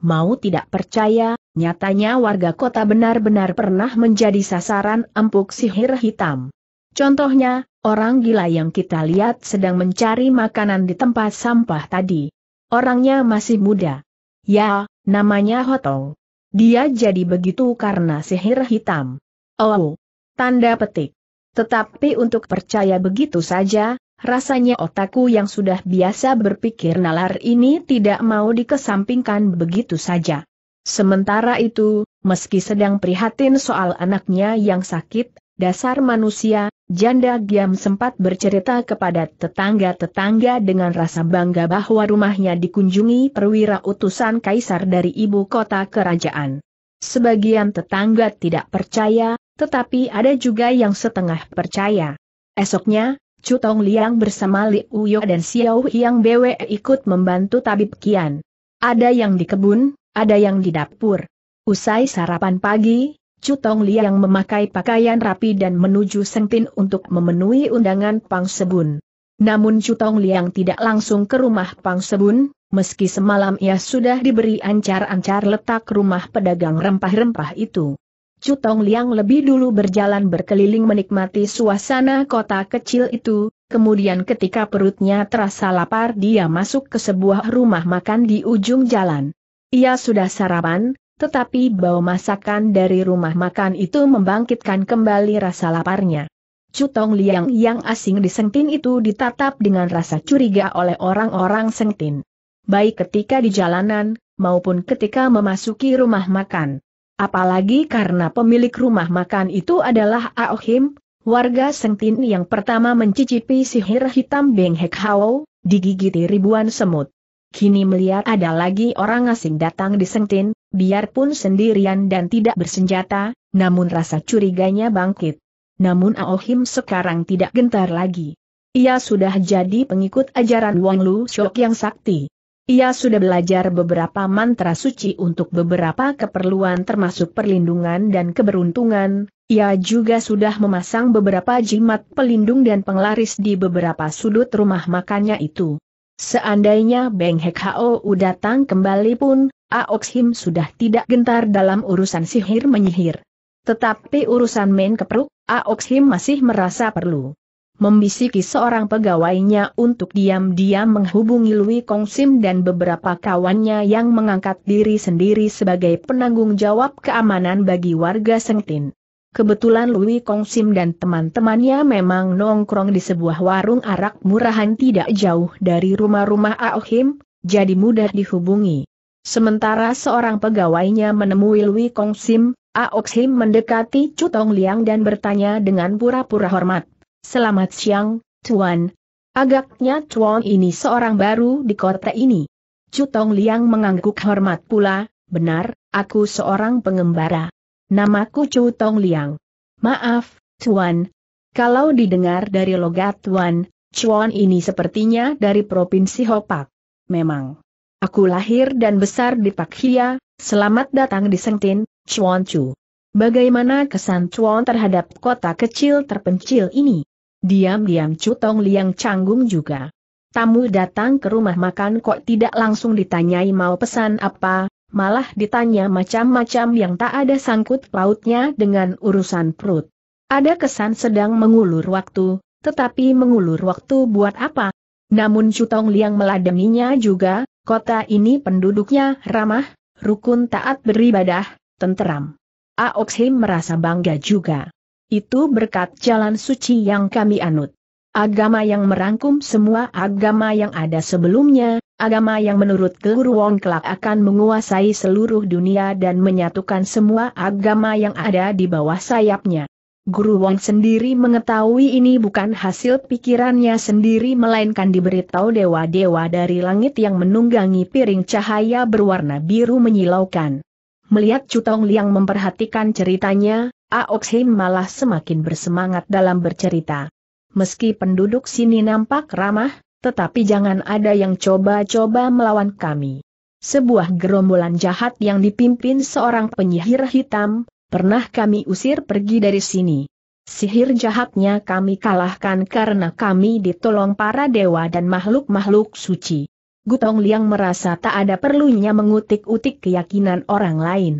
Mau tidak percaya, nyatanya warga kota benar-benar pernah menjadi sasaran empuk sihir hitam. Contohnya, orang gila yang kita lihat sedang mencari makanan di tempat sampah tadi. Orangnya masih muda Ya, namanya Hotong. Dia jadi begitu karena sihir hitam. Oh, tanda petik. Tetapi untuk percaya begitu saja, rasanya otakku yang sudah biasa berpikir nalar ini tidak mau dikesampingkan begitu saja. Sementara itu, meski sedang prihatin soal anaknya yang sakit, Dasar manusia, janda Giam sempat bercerita kepada tetangga-tetangga dengan rasa bangga bahwa rumahnya dikunjungi perwira utusan kaisar dari ibu kota kerajaan. Sebagian tetangga tidak percaya, tetapi ada juga yang setengah percaya. Esoknya, Cutong Liang bersama Li Uyo dan Xiao Yang Bwe ikut membantu tabib Kian. Ada yang di kebun, ada yang di dapur. Usai sarapan pagi, Chu Tong Liang memakai pakaian rapi dan menuju sentin untuk memenuhi undangan Pang Sebun. Namun Chu Tong Liang tidak langsung ke rumah Pang Sebun, meski semalam ia sudah diberi ancar-ancar letak rumah pedagang rempah-rempah itu. Chu Tong Liang lebih dulu berjalan berkeliling menikmati suasana kota kecil itu, kemudian ketika perutnya terasa lapar dia masuk ke sebuah rumah makan di ujung jalan. Ia sudah sarapan, tetapi bau masakan dari rumah makan itu membangkitkan kembali rasa laparnya. Cutong Liang yang asing di Sengtin itu ditatap dengan rasa curiga oleh orang-orang Sengtin. Baik ketika di jalanan, maupun ketika memasuki rumah makan. Apalagi karena pemilik rumah makan itu adalah Aohim, warga Sengtin yang pertama mencicipi sihir hitam Beng Hek Hao, digigiti ribuan semut. Kini melihat ada lagi orang asing datang di Sengtin, biarpun sendirian dan tidak bersenjata, namun rasa curiganya bangkit. Namun Aohim sekarang tidak gentar lagi. Ia sudah jadi pengikut ajaran Wang Lu Shok yang sakti. Ia sudah belajar beberapa mantra suci untuk beberapa keperluan termasuk perlindungan dan keberuntungan, ia juga sudah memasang beberapa jimat pelindung dan penglaris di beberapa sudut rumah makannya itu. Seandainya Beng Hek Hou datang kembali pun, Aok Him sudah tidak gentar dalam urusan sihir menyihir. Tetapi urusan main keperuk, Aok Him masih merasa perlu. Membisiki seorang pegawainya untuk diam-diam menghubungi Lui Kong Sim dan beberapa kawannya yang mengangkat diri sendiri sebagai penanggung jawab keamanan bagi warga Sengtin. Kebetulan Lui Kong Sim dan teman-temannya memang nongkrong di sebuah warung arak murahan tidak jauh dari rumah-rumah Aohim, jadi mudah dihubungi. Sementara seorang pegawainya menemui Lui Kong Sim, Aohim mendekati Cutong Liang dan bertanya dengan pura-pura hormat. Selamat siang, Tuan. Agaknya Tuan ini seorang baru di kota ini. Cutong Liang mengangguk hormat pula, benar, aku seorang pengembara. Namaku Chu Tong Liang. Maaf, Tuan. Kalau didengar dari logat Tuan, Chuan ini sepertinya dari Provinsi Hopak. Memang. Aku lahir dan besar di Pakhia, selamat datang di Sengtin, Chuan Chu. Bagaimana kesan Chuan terhadap kota kecil terpencil ini? Diam-diam Chu Tong Liang canggung juga. Tamu datang ke rumah makan kok tidak langsung ditanyai mau pesan apa, malah ditanya macam-macam yang tak ada sangkut pautnya dengan urusan perut. Ada kesan sedang mengulur waktu, tetapi mengulur waktu buat apa? Namun Cutong Liang meladeninya juga, kota ini penduduknya ramah, rukun taat beribadah, tenteram. Aok Him merasa bangga juga. Itu berkat jalan suci yang kami anut. Agama yang merangkum semua agama yang ada sebelumnya, agama yang menurut Guru Wong kelak akan menguasai seluruh dunia dan menyatukan semua agama yang ada di bawah sayapnya. Guru Wong sendiri mengetahui ini bukan hasil pikirannya sendiri melainkan diberitahu dewa-dewa dari langit yang menunggangi piring cahaya berwarna biru menyilaukan. Melihat Cutong Liang memperhatikan ceritanya, Aok Him malah semakin bersemangat dalam bercerita. Meski penduduk sini nampak ramah, tetapi jangan ada yang coba-coba melawan kami. Sebuah gerombolan jahat yang dipimpin seorang penyihir hitam, pernah kami usir pergi dari sini. Sihir jahatnya kami kalahkan karena kami ditolong para dewa dan makhluk-makhluk suci. Gutong Liang merasa tak ada perlunya mengutik-utik keyakinan orang lain.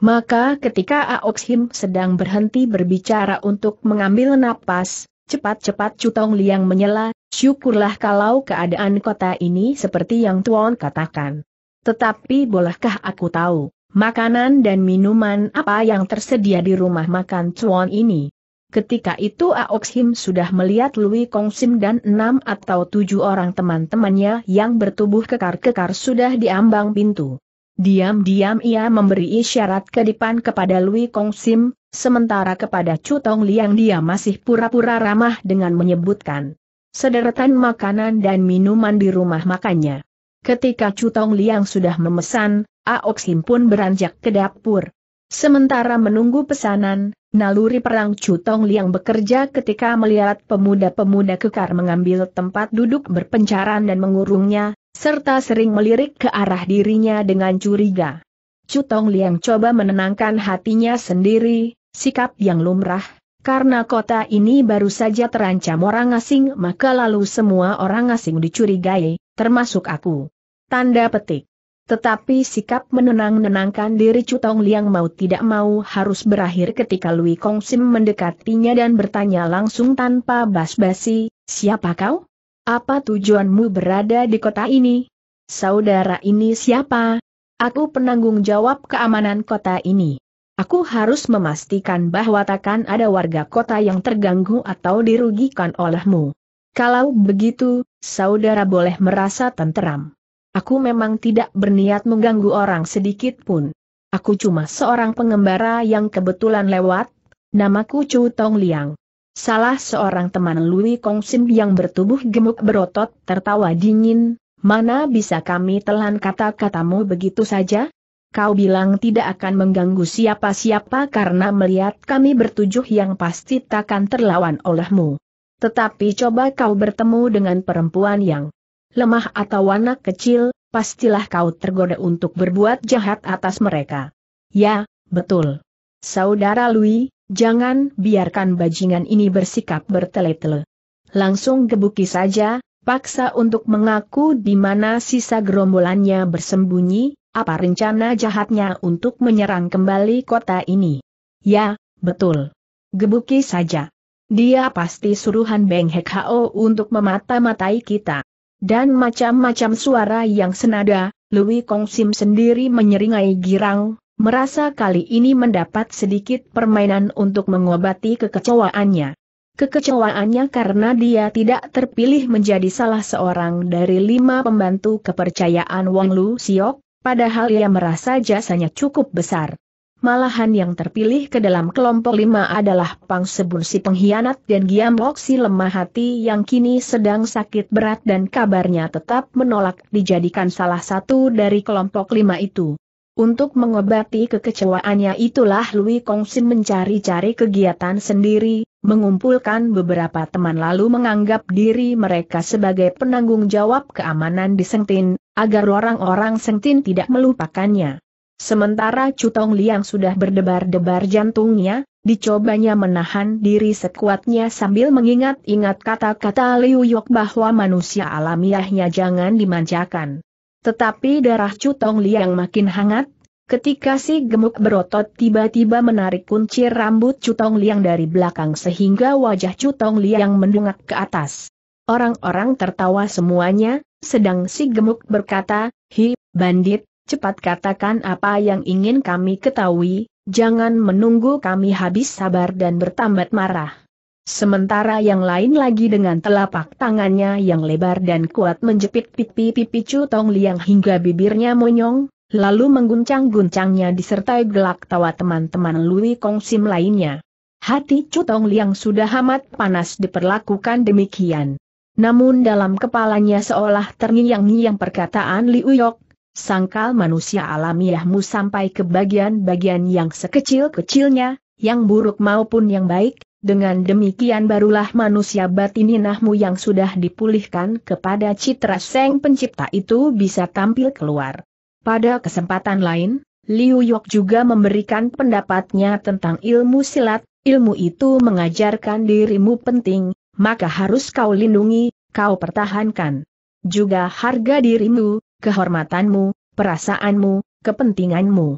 Maka ketika Aok Him sedang berhenti berbicara untuk mengambil napas, cepat-cepat Cutong Liang menyela, Syukurlah kalau keadaan kota ini seperti yang Tuan katakan. Tetapi bolehkah aku tahu, makanan dan minuman apa yang tersedia di rumah makan Tuan ini? Ketika itu Aok sudah melihat Louis Kong Sim dan enam atau tujuh orang teman-temannya yang bertubuh kekar-kekar sudah diambang pintu. Diam-diam ia memberi isyarat kedipan kepada Louis Kong Sim, sementara kepada Chu Tong Liang dia masih pura-pura ramah dengan menyebutkan sederetan makanan dan minuman di rumah makannya. Ketika Cutong Liang sudah memesan, Aok Sim pun beranjak ke dapur. Sementara menunggu pesanan, naluri perang Cutong Liang bekerja ketika melihat pemuda-pemuda kekar mengambil tempat duduk berpencaran dan mengurungnya, serta sering melirik ke arah dirinya dengan curiga. Cutong Liang coba menenangkan hatinya sendiri, sikap yang lumrah, karena kota ini baru saja terancam orang asing maka lalu semua orang asing dicurigai, termasuk aku. Tanda petik. Tetapi sikap menenang-nenangkan diri Cutong Liang mau tidak mau harus berakhir ketika Lui Kong Sim mendekatinya dan bertanya langsung tanpa bas-basi, siapa kau? Apa tujuanmu berada di kota ini? Saudara ini siapa? Aku penanggung jawab keamanan kota ini. Aku harus memastikan bahwa takkan ada warga kota yang terganggu atau dirugikan olehmu. Kalau begitu, saudara boleh merasa tenteram. Aku memang tidak berniat mengganggu orang sedikit pun. Aku cuma seorang pengembara yang kebetulan lewat, namaku Chu Tong Liang. Salah seorang teman Lui Kong Sim yang bertubuh gemuk berotot tertawa dingin, mana bisa kami telan kata-katamu begitu saja? kau bilang tidak akan mengganggu siapa-siapa karena melihat kami bertujuh yang pasti takkan terlawan olehmu. Tetapi coba kau bertemu dengan perempuan yang lemah atau anak kecil, pastilah kau tergoda untuk berbuat jahat atas mereka. Ya, betul. Saudara Lui, jangan biarkan bajingan ini bersikap bertele-tele. Langsung gebuki saja, paksa untuk mengaku di mana sisa gerombolannya bersembunyi, apa rencana jahatnya untuk menyerang kembali kota ini? Ya, betul. Gebuki saja. Dia pasti suruhan Beng Hek Hao untuk memata-matai kita. Dan macam-macam suara yang senada, Louis Kong Sim sendiri menyeringai girang, merasa kali ini mendapat sedikit permainan untuk mengobati kekecewaannya. Kekecewaannya karena dia tidak terpilih menjadi salah seorang dari lima pembantu kepercayaan Wang Lu Siok, padahal ia merasa jasanya cukup besar. Malahan yang terpilih ke dalam kelompok lima adalah Pang Sebun si pengkhianat dan Giam Lok si lemah hati yang kini sedang sakit berat dan kabarnya tetap menolak dijadikan salah satu dari kelompok lima itu. Untuk mengobati kekecewaannya itulah Lui Kongsin mencari-cari kegiatan sendiri, mengumpulkan beberapa teman lalu menganggap diri mereka sebagai penanggung jawab keamanan di Sengtin, agar orang-orang Sengtin tidak melupakannya. Sementara Cutong Liang sudah berdebar-debar jantungnya, dicobanya menahan diri sekuatnya sambil mengingat-ingat kata-kata Liu Yok bahwa manusia alamiahnya jangan dimanjakan. Tetapi darah Cutong Liang makin hangat, ketika si gemuk berotot tiba-tiba menarik kunci rambut Cutong Liang dari belakang sehingga wajah Cutong Liang mendungak ke atas. Orang-orang tertawa semuanya, sedang si gemuk berkata, Hi, bandit, cepat katakan apa yang ingin kami ketahui, jangan menunggu kami habis sabar dan bertambat marah. Sementara yang lain lagi dengan telapak tangannya yang lebar dan kuat menjepit pipi-pipi Chu Tong Liang hingga bibirnya monyong, lalu mengguncang-guncangnya disertai gelak tawa teman-teman Lui Kong Sim lainnya. Hati Chu Tong Liang sudah amat panas diperlakukan demikian. Namun dalam kepalanya seolah terngiang-ngiang perkataan Liu Uyok, sangkal manusia alamiahmu sampai ke bagian-bagian yang sekecil-kecilnya, yang buruk maupun yang baik, dengan demikian barulah manusia batininahmu yang sudah dipulihkan kepada citra Seng pencipta itu bisa tampil keluar. Pada kesempatan lain, Liu Yok juga memberikan pendapatnya tentang ilmu silat, ilmu itu mengajarkan dirimu penting, maka harus kau lindungi, kau pertahankan. Juga harga dirimu, kehormatanmu, perasaanmu, kepentinganmu.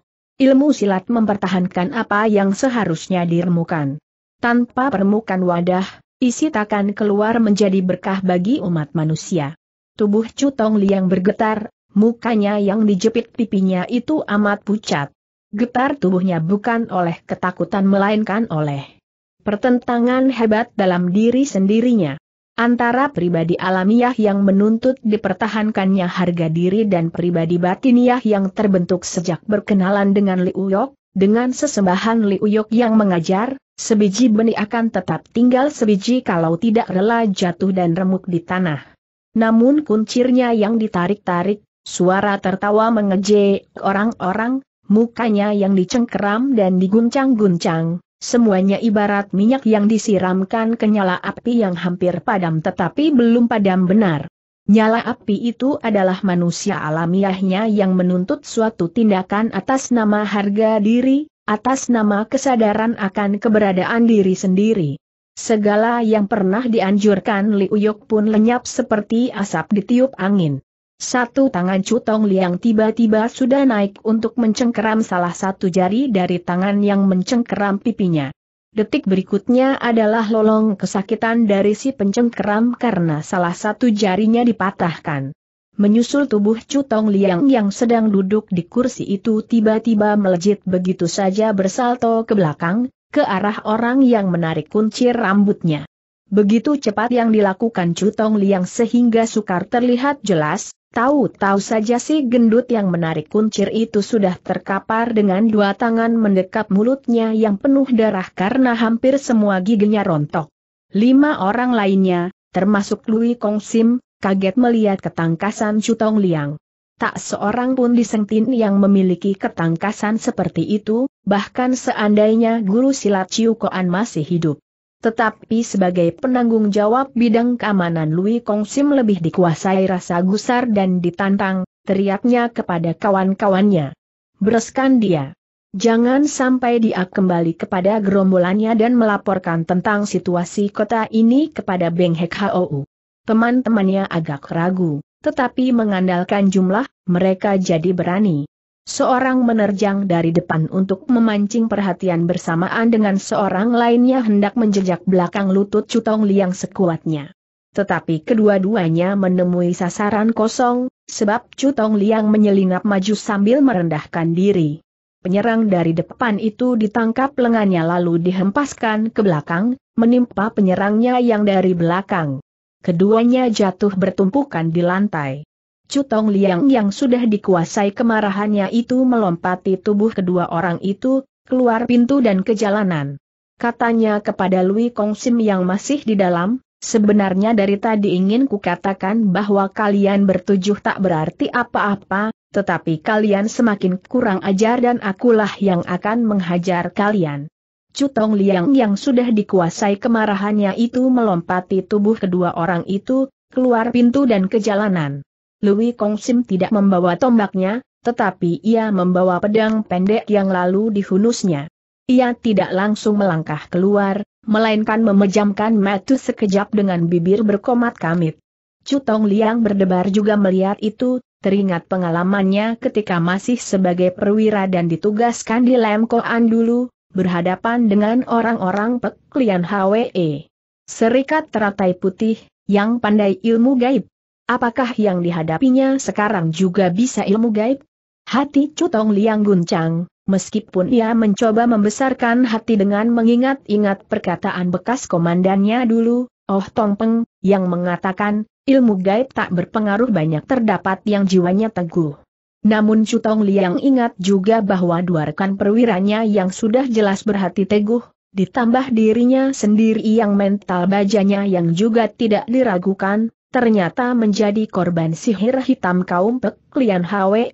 Ilmu silat mempertahankan apa yang seharusnya diremukan tanpa permukaan wadah, isi takkan keluar menjadi berkah bagi umat manusia. Tubuh Chu Tong Liang bergetar, mukanya yang dijepit pipinya itu amat pucat. Getar tubuhnya bukan oleh ketakutan melainkan oleh pertentangan hebat dalam diri sendirinya. Antara pribadi alamiah yang menuntut dipertahankannya harga diri dan pribadi batiniah yang terbentuk sejak berkenalan dengan Liuyok, dengan sesembahan Liuyok yang mengajar, Sebiji benih akan tetap tinggal sebiji kalau tidak rela jatuh dan remuk di tanah. Namun kuncirnya yang ditarik-tarik, suara tertawa mengejek orang-orang, mukanya yang dicengkeram dan diguncang-guncang, semuanya ibarat minyak yang disiramkan ke nyala api yang hampir padam tetapi belum padam benar. Nyala api itu adalah manusia alamiahnya yang menuntut suatu tindakan atas nama harga diri, atas nama kesadaran akan keberadaan diri sendiri. Segala yang pernah dianjurkan Li Uyuk pun lenyap seperti asap ditiup angin. Satu tangan Cutong Liang tiba-tiba sudah naik untuk mencengkeram salah satu jari dari tangan yang mencengkeram pipinya. Detik berikutnya adalah lolong kesakitan dari si pencengkeram karena salah satu jarinya dipatahkan. Menyusul tubuh Cutong Liang yang sedang duduk di kursi itu tiba-tiba melejit begitu saja bersalto ke belakang, ke arah orang yang menarik kunci rambutnya. Begitu cepat yang dilakukan Cutong Liang sehingga sukar terlihat jelas, tahu-tahu saja si gendut yang menarik kuncir itu sudah terkapar dengan dua tangan mendekap mulutnya yang penuh darah karena hampir semua giginya rontok. Lima orang lainnya, termasuk Lui Kong Sim, kaget melihat ketangkasan Cutong Liang. Tak seorang pun di Sengtin yang memiliki ketangkasan seperti itu, bahkan seandainya guru silat Ciu Koan masih hidup. Tetapi sebagai penanggung jawab bidang keamanan Lui Kong Sim lebih dikuasai rasa gusar dan ditantang, teriaknya kepada kawan-kawannya. Bereskan dia. Jangan sampai dia kembali kepada gerombolannya dan melaporkan tentang situasi kota ini kepada Beng Hek Hou. Teman-temannya agak ragu, tetapi mengandalkan jumlah, mereka jadi berani. Seorang menerjang dari depan untuk memancing perhatian bersamaan dengan seorang lainnya hendak menjejak belakang lutut Cutong Liang sekuatnya. Tetapi kedua-duanya menemui sasaran kosong, sebab Cutong Liang menyelinap maju sambil merendahkan diri. Penyerang dari depan itu ditangkap lengannya lalu dihempaskan ke belakang, menimpa penyerangnya yang dari belakang keduanya jatuh bertumpukan di lantai. Cutong Liang yang sudah dikuasai kemarahannya itu melompati tubuh kedua orang itu, keluar pintu dan ke jalanan. Katanya kepada Lui Kong Sim yang masih di dalam, sebenarnya dari tadi ingin kukatakan bahwa kalian bertujuh tak berarti apa-apa, tetapi kalian semakin kurang ajar dan akulah yang akan menghajar kalian. Cutong Liang yang sudah dikuasai kemarahannya itu melompati tubuh kedua orang itu, keluar pintu dan ke jalanan. Louis Kong Sim tidak membawa tombaknya, tetapi ia membawa pedang pendek yang lalu dihunusnya. Ia tidak langsung melangkah keluar, melainkan memejamkan mata sekejap dengan bibir berkomat kamit. Cutong Liang berdebar juga melihat itu, teringat pengalamannya ketika masih sebagai perwira dan ditugaskan di Lemkoan dulu, berhadapan dengan orang-orang peklian HWE. Serikat teratai putih, yang pandai ilmu gaib. Apakah yang dihadapinya sekarang juga bisa ilmu gaib? Hati Cutong Liang guncang, meskipun ia mencoba membesarkan hati dengan mengingat-ingat perkataan bekas komandannya dulu, Oh Tong Peng, yang mengatakan, ilmu gaib tak berpengaruh banyak terdapat yang jiwanya teguh. Namun Cutong Liang ingat juga bahwa dua rekan perwiranya yang sudah jelas berhati teguh, ditambah dirinya sendiri yang mental bajanya yang juga tidak diragukan, ternyata menjadi korban sihir hitam kaum peklian Hwe.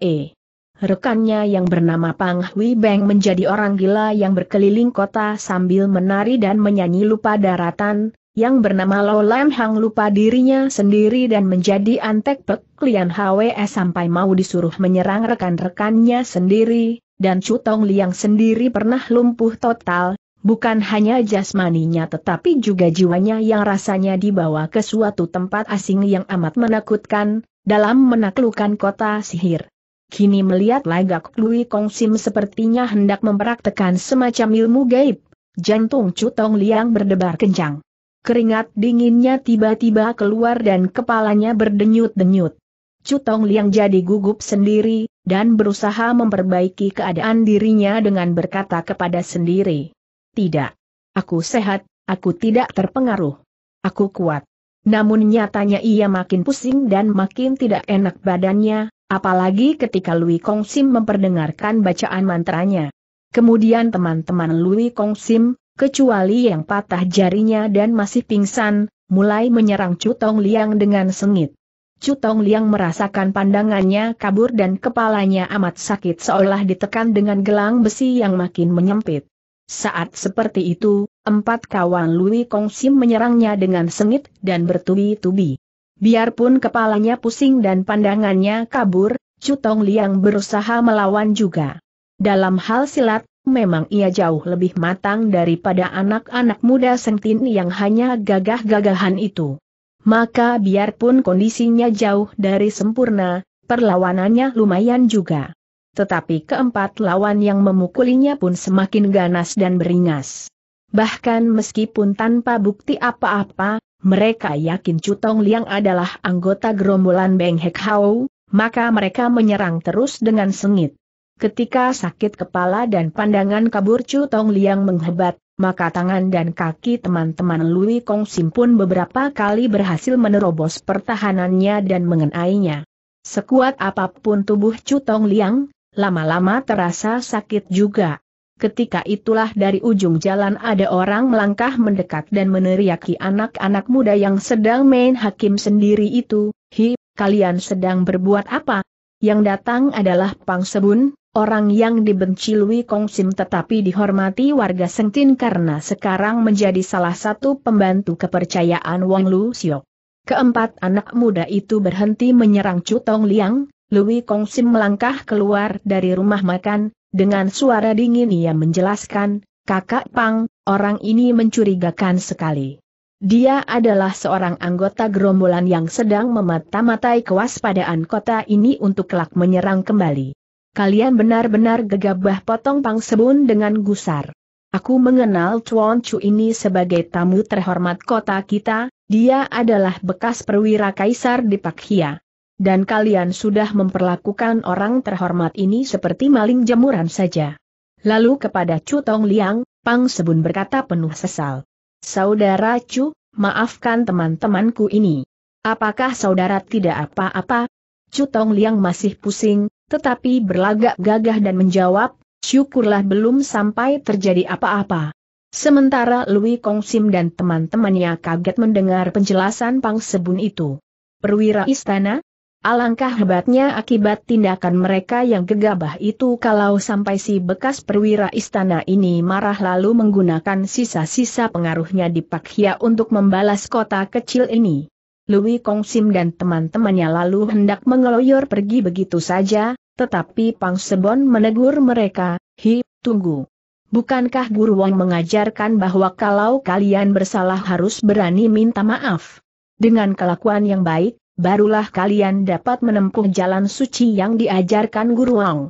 Rekannya yang bernama Pang Hui Beng menjadi orang gila yang berkeliling kota sambil menari dan menyanyi lupa daratan, yang bernama Lo Lam Hang lupa dirinya sendiri dan menjadi antek pek Lian Hwe sampai mau disuruh menyerang rekan-rekannya sendiri, dan Chu Tong Liang sendiri pernah lumpuh total, bukan hanya jasmaninya tetapi juga jiwanya yang rasanya dibawa ke suatu tempat asing yang amat menakutkan, dalam menaklukkan kota sihir. Kini melihat lagak Lui Kong Sim sepertinya hendak mempraktekan semacam ilmu gaib, jantung Chu Tong Liang berdebar kencang. Keringat dinginnya tiba-tiba keluar dan kepalanya berdenyut-denyut. Cutong Liang jadi gugup sendiri, dan berusaha memperbaiki keadaan dirinya dengan berkata kepada sendiri. Tidak. Aku sehat, aku tidak terpengaruh. Aku kuat. Namun nyatanya ia makin pusing dan makin tidak enak badannya, apalagi ketika Lui Kong Sim memperdengarkan bacaan mantranya. Kemudian teman-teman Lui Kong Sim, kecuali yang patah jarinya dan masih pingsan, mulai menyerang Cutong Liang dengan sengit. Cutong Liang merasakan pandangannya kabur dan kepalanya amat sakit seolah ditekan dengan gelang besi yang makin menyempit. Saat seperti itu, empat kawan Lui Kong Sim menyerangnya dengan sengit dan bertubi-tubi. Biarpun kepalanya pusing dan pandangannya kabur, Cutong Liang berusaha melawan juga. Dalam hal silat, memang ia jauh lebih matang daripada anak-anak muda sentin yang hanya gagah-gagahan itu. Maka biarpun kondisinya jauh dari sempurna, perlawanannya lumayan juga. Tetapi keempat lawan yang memukulinya pun semakin ganas dan beringas. Bahkan meskipun tanpa bukti apa-apa, mereka yakin Cutong Liang adalah anggota gerombolan Beng Hek Hau, maka mereka menyerang terus dengan sengit. Ketika sakit kepala dan pandangan kabur Chu Tong Liang menghebat, maka tangan dan kaki teman-teman Lui Kong Sim pun beberapa kali berhasil menerobos pertahanannya dan mengenainya. Sekuat apapun tubuh Chu Tong Liang, lama-lama terasa sakit juga. Ketika itulah dari ujung jalan ada orang melangkah mendekat dan meneriaki anak-anak muda yang sedang main hakim sendiri itu, Hi, kalian sedang berbuat apa? Yang datang adalah Pang Sebun, Orang yang dibenci Lui Sim tetapi dihormati warga Sentin karena sekarang menjadi salah satu pembantu kepercayaan Wang Lu Siok. Keempat anak muda itu berhenti menyerang Chu Tong Liang, Lui Sim melangkah keluar dari rumah makan, dengan suara dingin ia menjelaskan, kakak Pang, orang ini mencurigakan sekali. Dia adalah seorang anggota gerombolan yang sedang memata-matai kewaspadaan kota ini untuk kelak menyerang kembali kalian benar-benar gegabah potong Pang Sebun dengan gusar. Aku mengenal Chuan Chu ini sebagai tamu terhormat kota kita, dia adalah bekas perwira kaisar di Hia. Dan kalian sudah memperlakukan orang terhormat ini seperti maling jemuran saja. Lalu kepada Chu Tong Liang, Pang Sebun berkata penuh sesal. Saudara Chu, maafkan teman-temanku ini. Apakah saudara tidak apa-apa? Chu Tong Liang masih pusing, tetapi berlagak gagah dan menjawab, syukurlah belum sampai terjadi apa-apa. Sementara Lui Kongsim dan teman-temannya kaget mendengar penjelasan Pang Sebun itu. Perwira istana? Alangkah hebatnya akibat tindakan mereka yang gegabah itu kalau sampai si bekas perwira istana ini marah lalu menggunakan sisa-sisa pengaruhnya di Pakhia untuk membalas kota kecil ini. Louis Sim dan teman-temannya lalu hendak mengeloyor pergi begitu saja, tetapi Pang Sebon menegur mereka, Hi, tunggu. Bukankah Guru Wang mengajarkan bahwa kalau kalian bersalah harus berani minta maaf? Dengan kelakuan yang baik, barulah kalian dapat menempuh jalan suci yang diajarkan Guru Wang.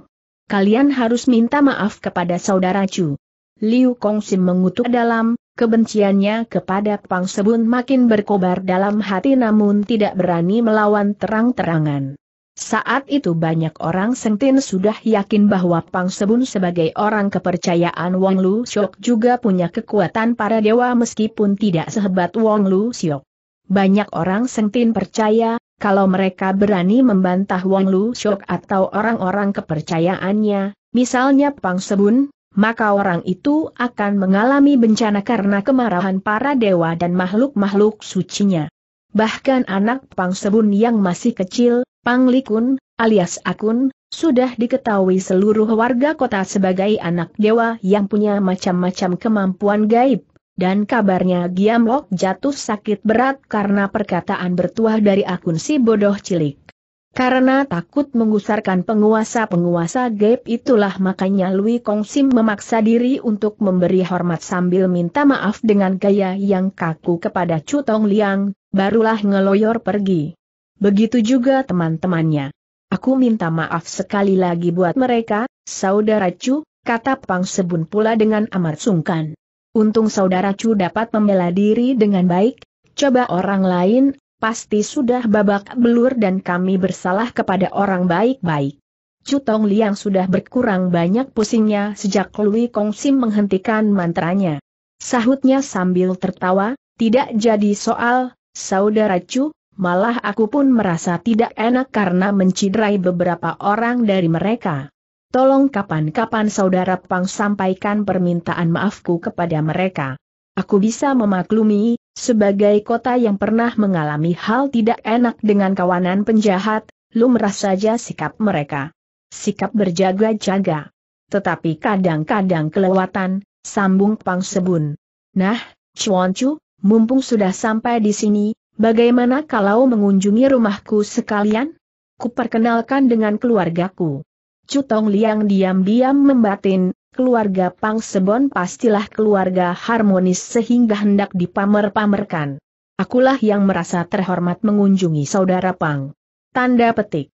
Kalian harus minta maaf kepada saudara Chu. Liu Sim mengutuk dalam, Kebenciannya kepada Pang Sebun makin berkobar dalam hati namun tidak berani melawan terang-terangan. Saat itu banyak orang Sengtin sudah yakin bahwa Pang Sebun sebagai orang kepercayaan Wong Lu Siok juga punya kekuatan para dewa meskipun tidak sehebat Wong Lu Siok. Banyak orang Sengtin percaya, kalau mereka berani membantah Wong Lu Siok atau orang-orang kepercayaannya, misalnya Pang Sebun, maka orang itu akan mengalami bencana karena kemarahan para dewa dan makhluk-makhluk sucinya. Bahkan anak Pang Sebun yang masih kecil, Panglikun, alias Akun, sudah diketahui seluruh warga kota sebagai anak dewa yang punya macam-macam kemampuan gaib, dan kabarnya Giamlok jatuh sakit berat karena perkataan bertuah dari Akun si bodoh cilik. Karena takut mengusarkan penguasa-penguasa Gaib itulah makanya Lui Kong Sim memaksa diri untuk memberi hormat sambil minta maaf dengan gaya yang kaku kepada Chu Tong Liang, barulah ngeloyor pergi. Begitu juga teman-temannya. Aku minta maaf sekali lagi buat mereka, saudara Chu, kata Pang Sebun pula dengan amat sungkan. Untung saudara Chu dapat membela diri dengan baik, coba orang lain pasti sudah babak belur dan kami bersalah kepada orang baik-baik. Cutong Liang sudah berkurang banyak pusingnya sejak Lui Kong Sim menghentikan mantranya. Sahutnya sambil tertawa, tidak jadi soal, saudara Cu, malah aku pun merasa tidak enak karena menciderai beberapa orang dari mereka. Tolong kapan-kapan saudara Pang sampaikan permintaan maafku kepada mereka. Aku bisa memaklumi, sebagai kota yang pernah mengalami hal tidak enak dengan kawanan penjahat, lumrah saja sikap mereka. Sikap berjaga-jaga. Tetapi kadang-kadang kelewatan, sambung Pang Sebun. Nah, Chuan Chu, mumpung sudah sampai di sini, bagaimana kalau mengunjungi rumahku sekalian? Kuperkenalkan dengan keluargaku. Cutong Liang diam-diam membatin, keluarga Pang Sebon pastilah keluarga harmonis sehingga hendak dipamer-pamerkan. Akulah yang merasa terhormat mengunjungi saudara Pang. Tanda petik.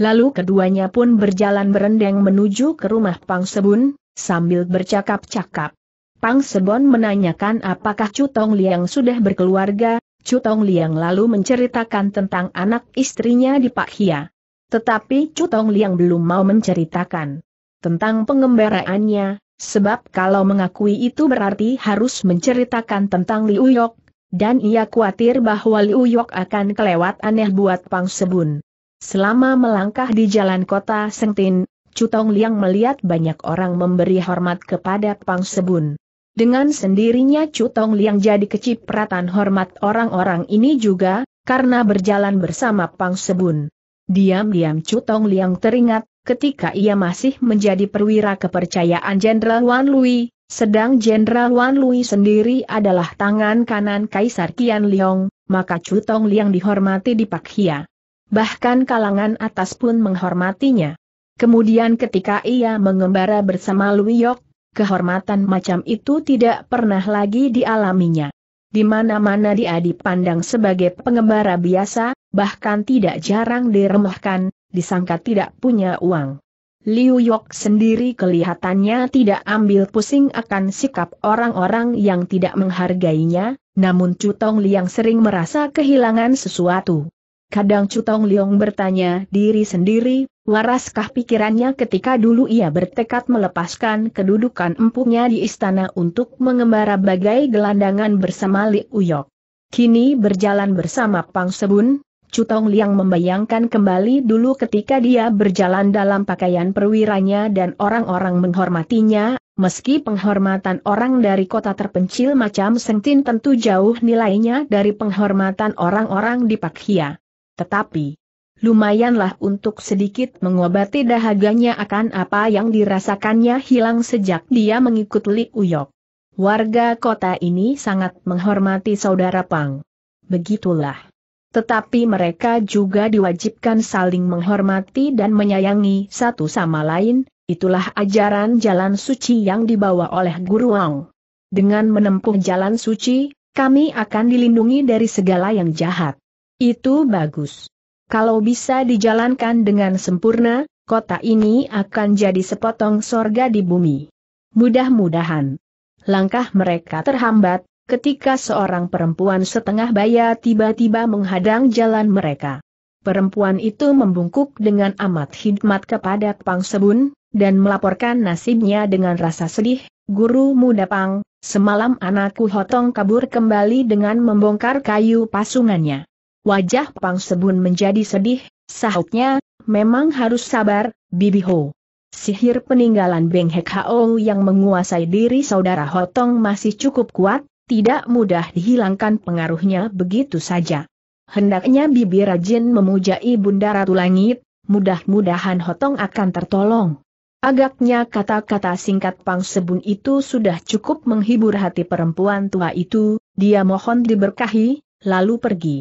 Lalu keduanya pun berjalan berendeng menuju ke rumah Pang Sebon, sambil bercakap-cakap. Pang Sebon menanyakan apakah Cutong Liang sudah berkeluarga, Cutong Liang lalu menceritakan tentang anak istrinya di Pak Hia. Tetapi Cutong Liang belum mau menceritakan tentang pengembaraannya, sebab kalau mengakui itu berarti harus menceritakan tentang Liu Yok, dan ia khawatir bahwa Liu Yok akan kelewat aneh buat Pang Sebun. Selama melangkah di jalan kota Sengtin, Cutong Liang melihat banyak orang memberi hormat kepada Pang Sebun. Dengan sendirinya Cutong Liang jadi kecipratan hormat orang-orang ini juga, karena berjalan bersama Pang Sebun. Diam-diam Cutong Liang teringat, ketika ia masih menjadi perwira kepercayaan Jenderal Wan Lui, sedang Jenderal Wan Lui sendiri adalah tangan kanan Kaisar Qian Liong, maka Chu Tong Liang dihormati di Hia. Bahkan kalangan atas pun menghormatinya. Kemudian ketika ia mengembara bersama Lui Yok, kehormatan macam itu tidak pernah lagi dialaminya. Di mana-mana dia dipandang sebagai pengembara biasa, bahkan tidak jarang diremehkan, disangka tidak punya uang. Liu Yok sendiri kelihatannya tidak ambil pusing akan sikap orang-orang yang tidak menghargainya, namun Cutong Liang sering merasa kehilangan sesuatu. Kadang Cutong Liang bertanya diri sendiri, waraskah pikirannya ketika dulu ia bertekad melepaskan kedudukan empuknya di istana untuk mengembara bagai gelandangan bersama Liu Yok. Kini berjalan bersama Pang Sebun, Cutong Liang membayangkan kembali dulu ketika dia berjalan dalam pakaian perwiranya dan orang-orang menghormatinya, meski penghormatan orang dari kota terpencil macam Sengtin tentu jauh nilainya dari penghormatan orang-orang di Pakhia. Tetapi, lumayanlah untuk sedikit mengobati dahaganya akan apa yang dirasakannya hilang sejak dia mengikut Li Uyok. Warga kota ini sangat menghormati saudara Pang. Begitulah. Tetapi mereka juga diwajibkan saling menghormati dan menyayangi satu sama lain, itulah ajaran jalan suci yang dibawa oleh Guru Wang. Dengan menempuh jalan suci, kami akan dilindungi dari segala yang jahat. Itu bagus. Kalau bisa dijalankan dengan sempurna, kota ini akan jadi sepotong sorga di bumi. Mudah-mudahan. Langkah mereka terhambat, ketika seorang perempuan setengah baya tiba-tiba menghadang jalan mereka. Perempuan itu membungkuk dengan amat hikmat kepada Pang Sebun, dan melaporkan nasibnya dengan rasa sedih, Guru muda Pang, semalam anakku Hotong kabur kembali dengan membongkar kayu pasungannya. Wajah Pang Sebun menjadi sedih, sahutnya, memang harus sabar, Bibi Ho. Sihir peninggalan Beng Hek Hao yang menguasai diri saudara Hotong masih cukup kuat, tidak mudah dihilangkan pengaruhnya begitu saja. Hendaknya Bibi rajin memuja Ibunda Ratu Langit, mudah-mudahan Hotong akan tertolong. Agaknya kata-kata singkat Pang Sebun itu sudah cukup menghibur hati perempuan tua itu, dia mohon diberkahi, lalu pergi.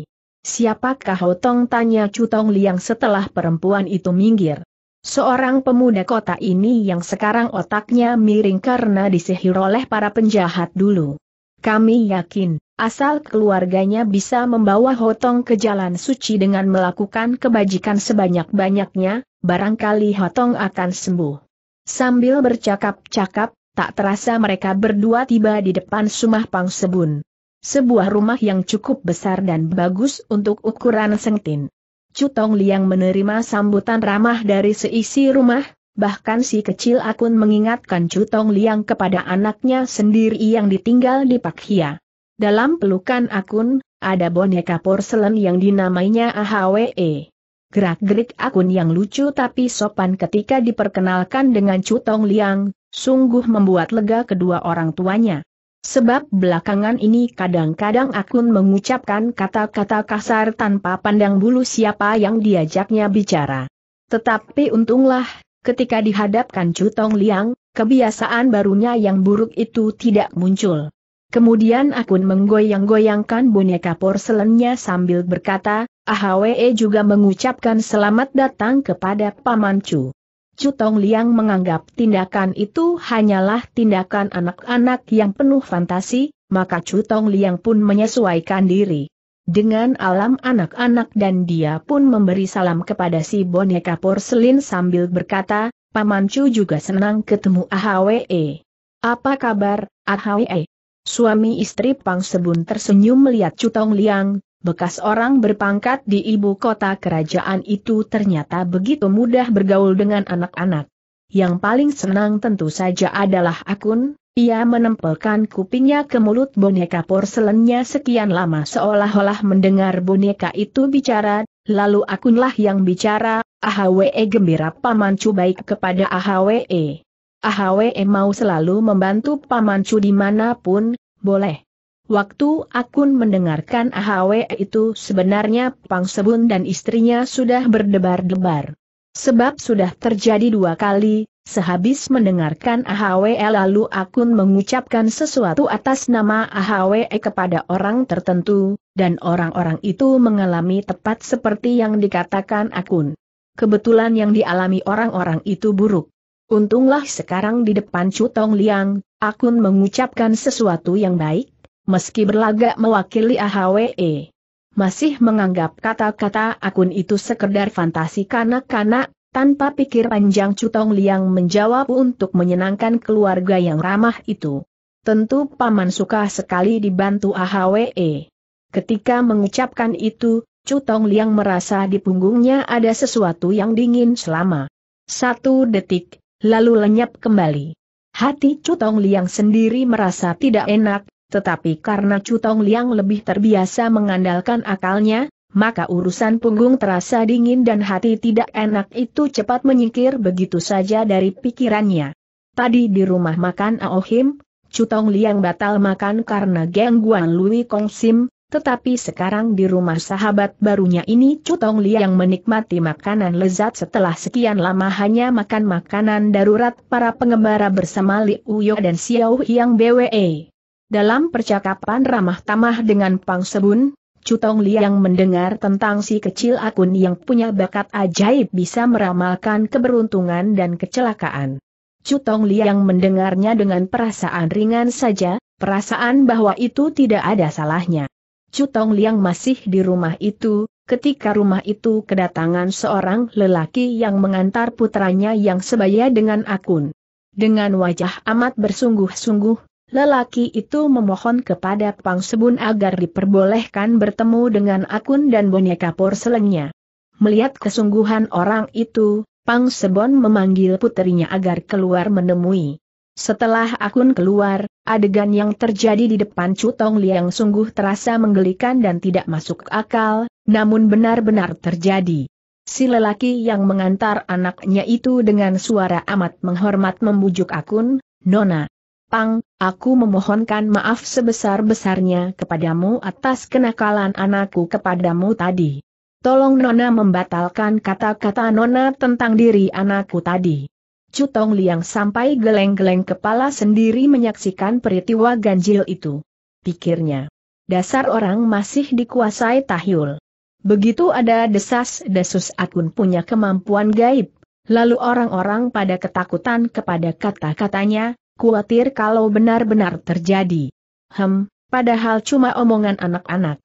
Siapakah Hotong tanya Cutong Liang setelah perempuan itu minggir. Seorang pemuda kota ini yang sekarang otaknya miring karena disihir oleh para penjahat dulu. Kami yakin, asal keluarganya bisa membawa Hotong ke jalan suci dengan melakukan kebajikan sebanyak-banyaknya, barangkali Hotong akan sembuh. Sambil bercakap-cakap, tak terasa mereka berdua tiba di depan Sumah Pangsebun, Sebuah rumah yang cukup besar dan bagus untuk ukuran sengtin. Cutong Liang menerima sambutan ramah dari seisi rumah, Bahkan si kecil akun mengingatkan Cutong Liang kepada anaknya sendiri yang ditinggal di Pak Hia. Dalam pelukan akun, ada boneka porselen yang dinamainya AHWE. Gerak-gerik akun yang lucu tapi sopan ketika diperkenalkan dengan Cutong Liang, sungguh membuat lega kedua orang tuanya. Sebab belakangan ini kadang-kadang akun mengucapkan kata-kata kasar tanpa pandang bulu siapa yang diajaknya bicara. Tetapi untunglah, ketika dihadapkan Chu Tong Liang, kebiasaan barunya yang buruk itu tidak muncul. Kemudian Akun menggoyang-goyangkan boneka porselennya sambil berkata, Ahwe juga mengucapkan selamat datang kepada Paman Chu. Chu Tong Liang menganggap tindakan itu hanyalah tindakan anak-anak yang penuh fantasi, maka Chu Tong Liang pun menyesuaikan diri dengan alam anak-anak dan dia pun memberi salam kepada si boneka porselin sambil berkata, Paman Chu juga senang ketemu AHWE. Apa kabar, AHWE? Suami istri Pang Sebun tersenyum melihat Cutong Liang, bekas orang berpangkat di ibu kota kerajaan itu ternyata begitu mudah bergaul dengan anak-anak. Yang paling senang tentu saja adalah Akun, ia menempelkan kupingnya ke mulut boneka porselennya sekian lama seolah-olah mendengar boneka itu bicara, lalu akunlah yang bicara, AHWE gembira Paman Cu baik kepada AHWE. AHWE mau selalu membantu Paman Cu dimanapun, boleh. Waktu Akun mendengarkan AHWE itu sebenarnya Pang Sebun dan istrinya sudah berdebar-debar. Sebab sudah terjadi dua kali, Sehabis mendengarkan AHWE lalu Akun mengucapkan sesuatu atas nama AHWE kepada orang tertentu, dan orang-orang itu mengalami tepat seperti yang dikatakan Akun. Kebetulan yang dialami orang-orang itu buruk. Untunglah sekarang di depan Cutong Liang, Akun mengucapkan sesuatu yang baik, meski berlagak mewakili AHWE. Masih menganggap kata-kata Akun itu sekedar fantasi kanak-kanak, tanpa pikir panjang Cutong Liang menjawab untuk menyenangkan keluarga yang ramah itu. Tentu Paman suka sekali dibantu AHWE. Ketika mengucapkan itu, Cutong Liang merasa di punggungnya ada sesuatu yang dingin selama satu detik, lalu lenyap kembali. Hati Cutong Liang sendiri merasa tidak enak, tetapi karena Cutong Liang lebih terbiasa mengandalkan akalnya, maka urusan punggung terasa dingin dan hati tidak enak itu cepat menyingkir begitu saja dari pikirannya. Tadi di rumah makan Aohim, Cutong Liang batal makan karena gangguan Lui Kong Sim, tetapi sekarang di rumah sahabat barunya ini Cutong Liang menikmati makanan lezat setelah sekian lama hanya makan makanan darurat para pengembara bersama Li Uyo dan Xiao Yang BWE. Dalam percakapan ramah tamah dengan Pang Sebun, Cutong Liang mendengar tentang si kecil akun yang punya bakat ajaib bisa meramalkan keberuntungan dan kecelakaan. Cutong Liang mendengarnya dengan perasaan ringan saja, perasaan bahwa itu tidak ada salahnya. Cutong Liang masih di rumah itu, ketika rumah itu kedatangan seorang lelaki yang mengantar putranya yang sebaya dengan akun. Dengan wajah amat bersungguh-sungguh, Lelaki itu memohon kepada Pang Sebun agar diperbolehkan bertemu dengan akun dan boneka porselennya. Melihat kesungguhan orang itu, Pang Sebon memanggil puterinya agar keluar menemui. Setelah akun keluar, adegan yang terjadi di depan Cutong Liang sungguh terasa menggelikan dan tidak masuk akal, namun benar-benar terjadi. Si lelaki yang mengantar anaknya itu dengan suara amat menghormat membujuk akun, Nona, Pang, aku memohonkan maaf sebesar-besarnya kepadamu atas kenakalan anakku kepadamu tadi. Tolong Nona membatalkan kata-kata Nona tentang diri anakku tadi. Cutong Liang sampai geleng-geleng kepala sendiri menyaksikan peristiwa ganjil itu. Pikirnya, dasar orang masih dikuasai tahyul. Begitu ada desas-desus akun punya kemampuan gaib, lalu orang-orang pada ketakutan kepada kata-katanya, Kuatir kalau benar-benar terjadi. Hem, padahal cuma omongan anak-anak.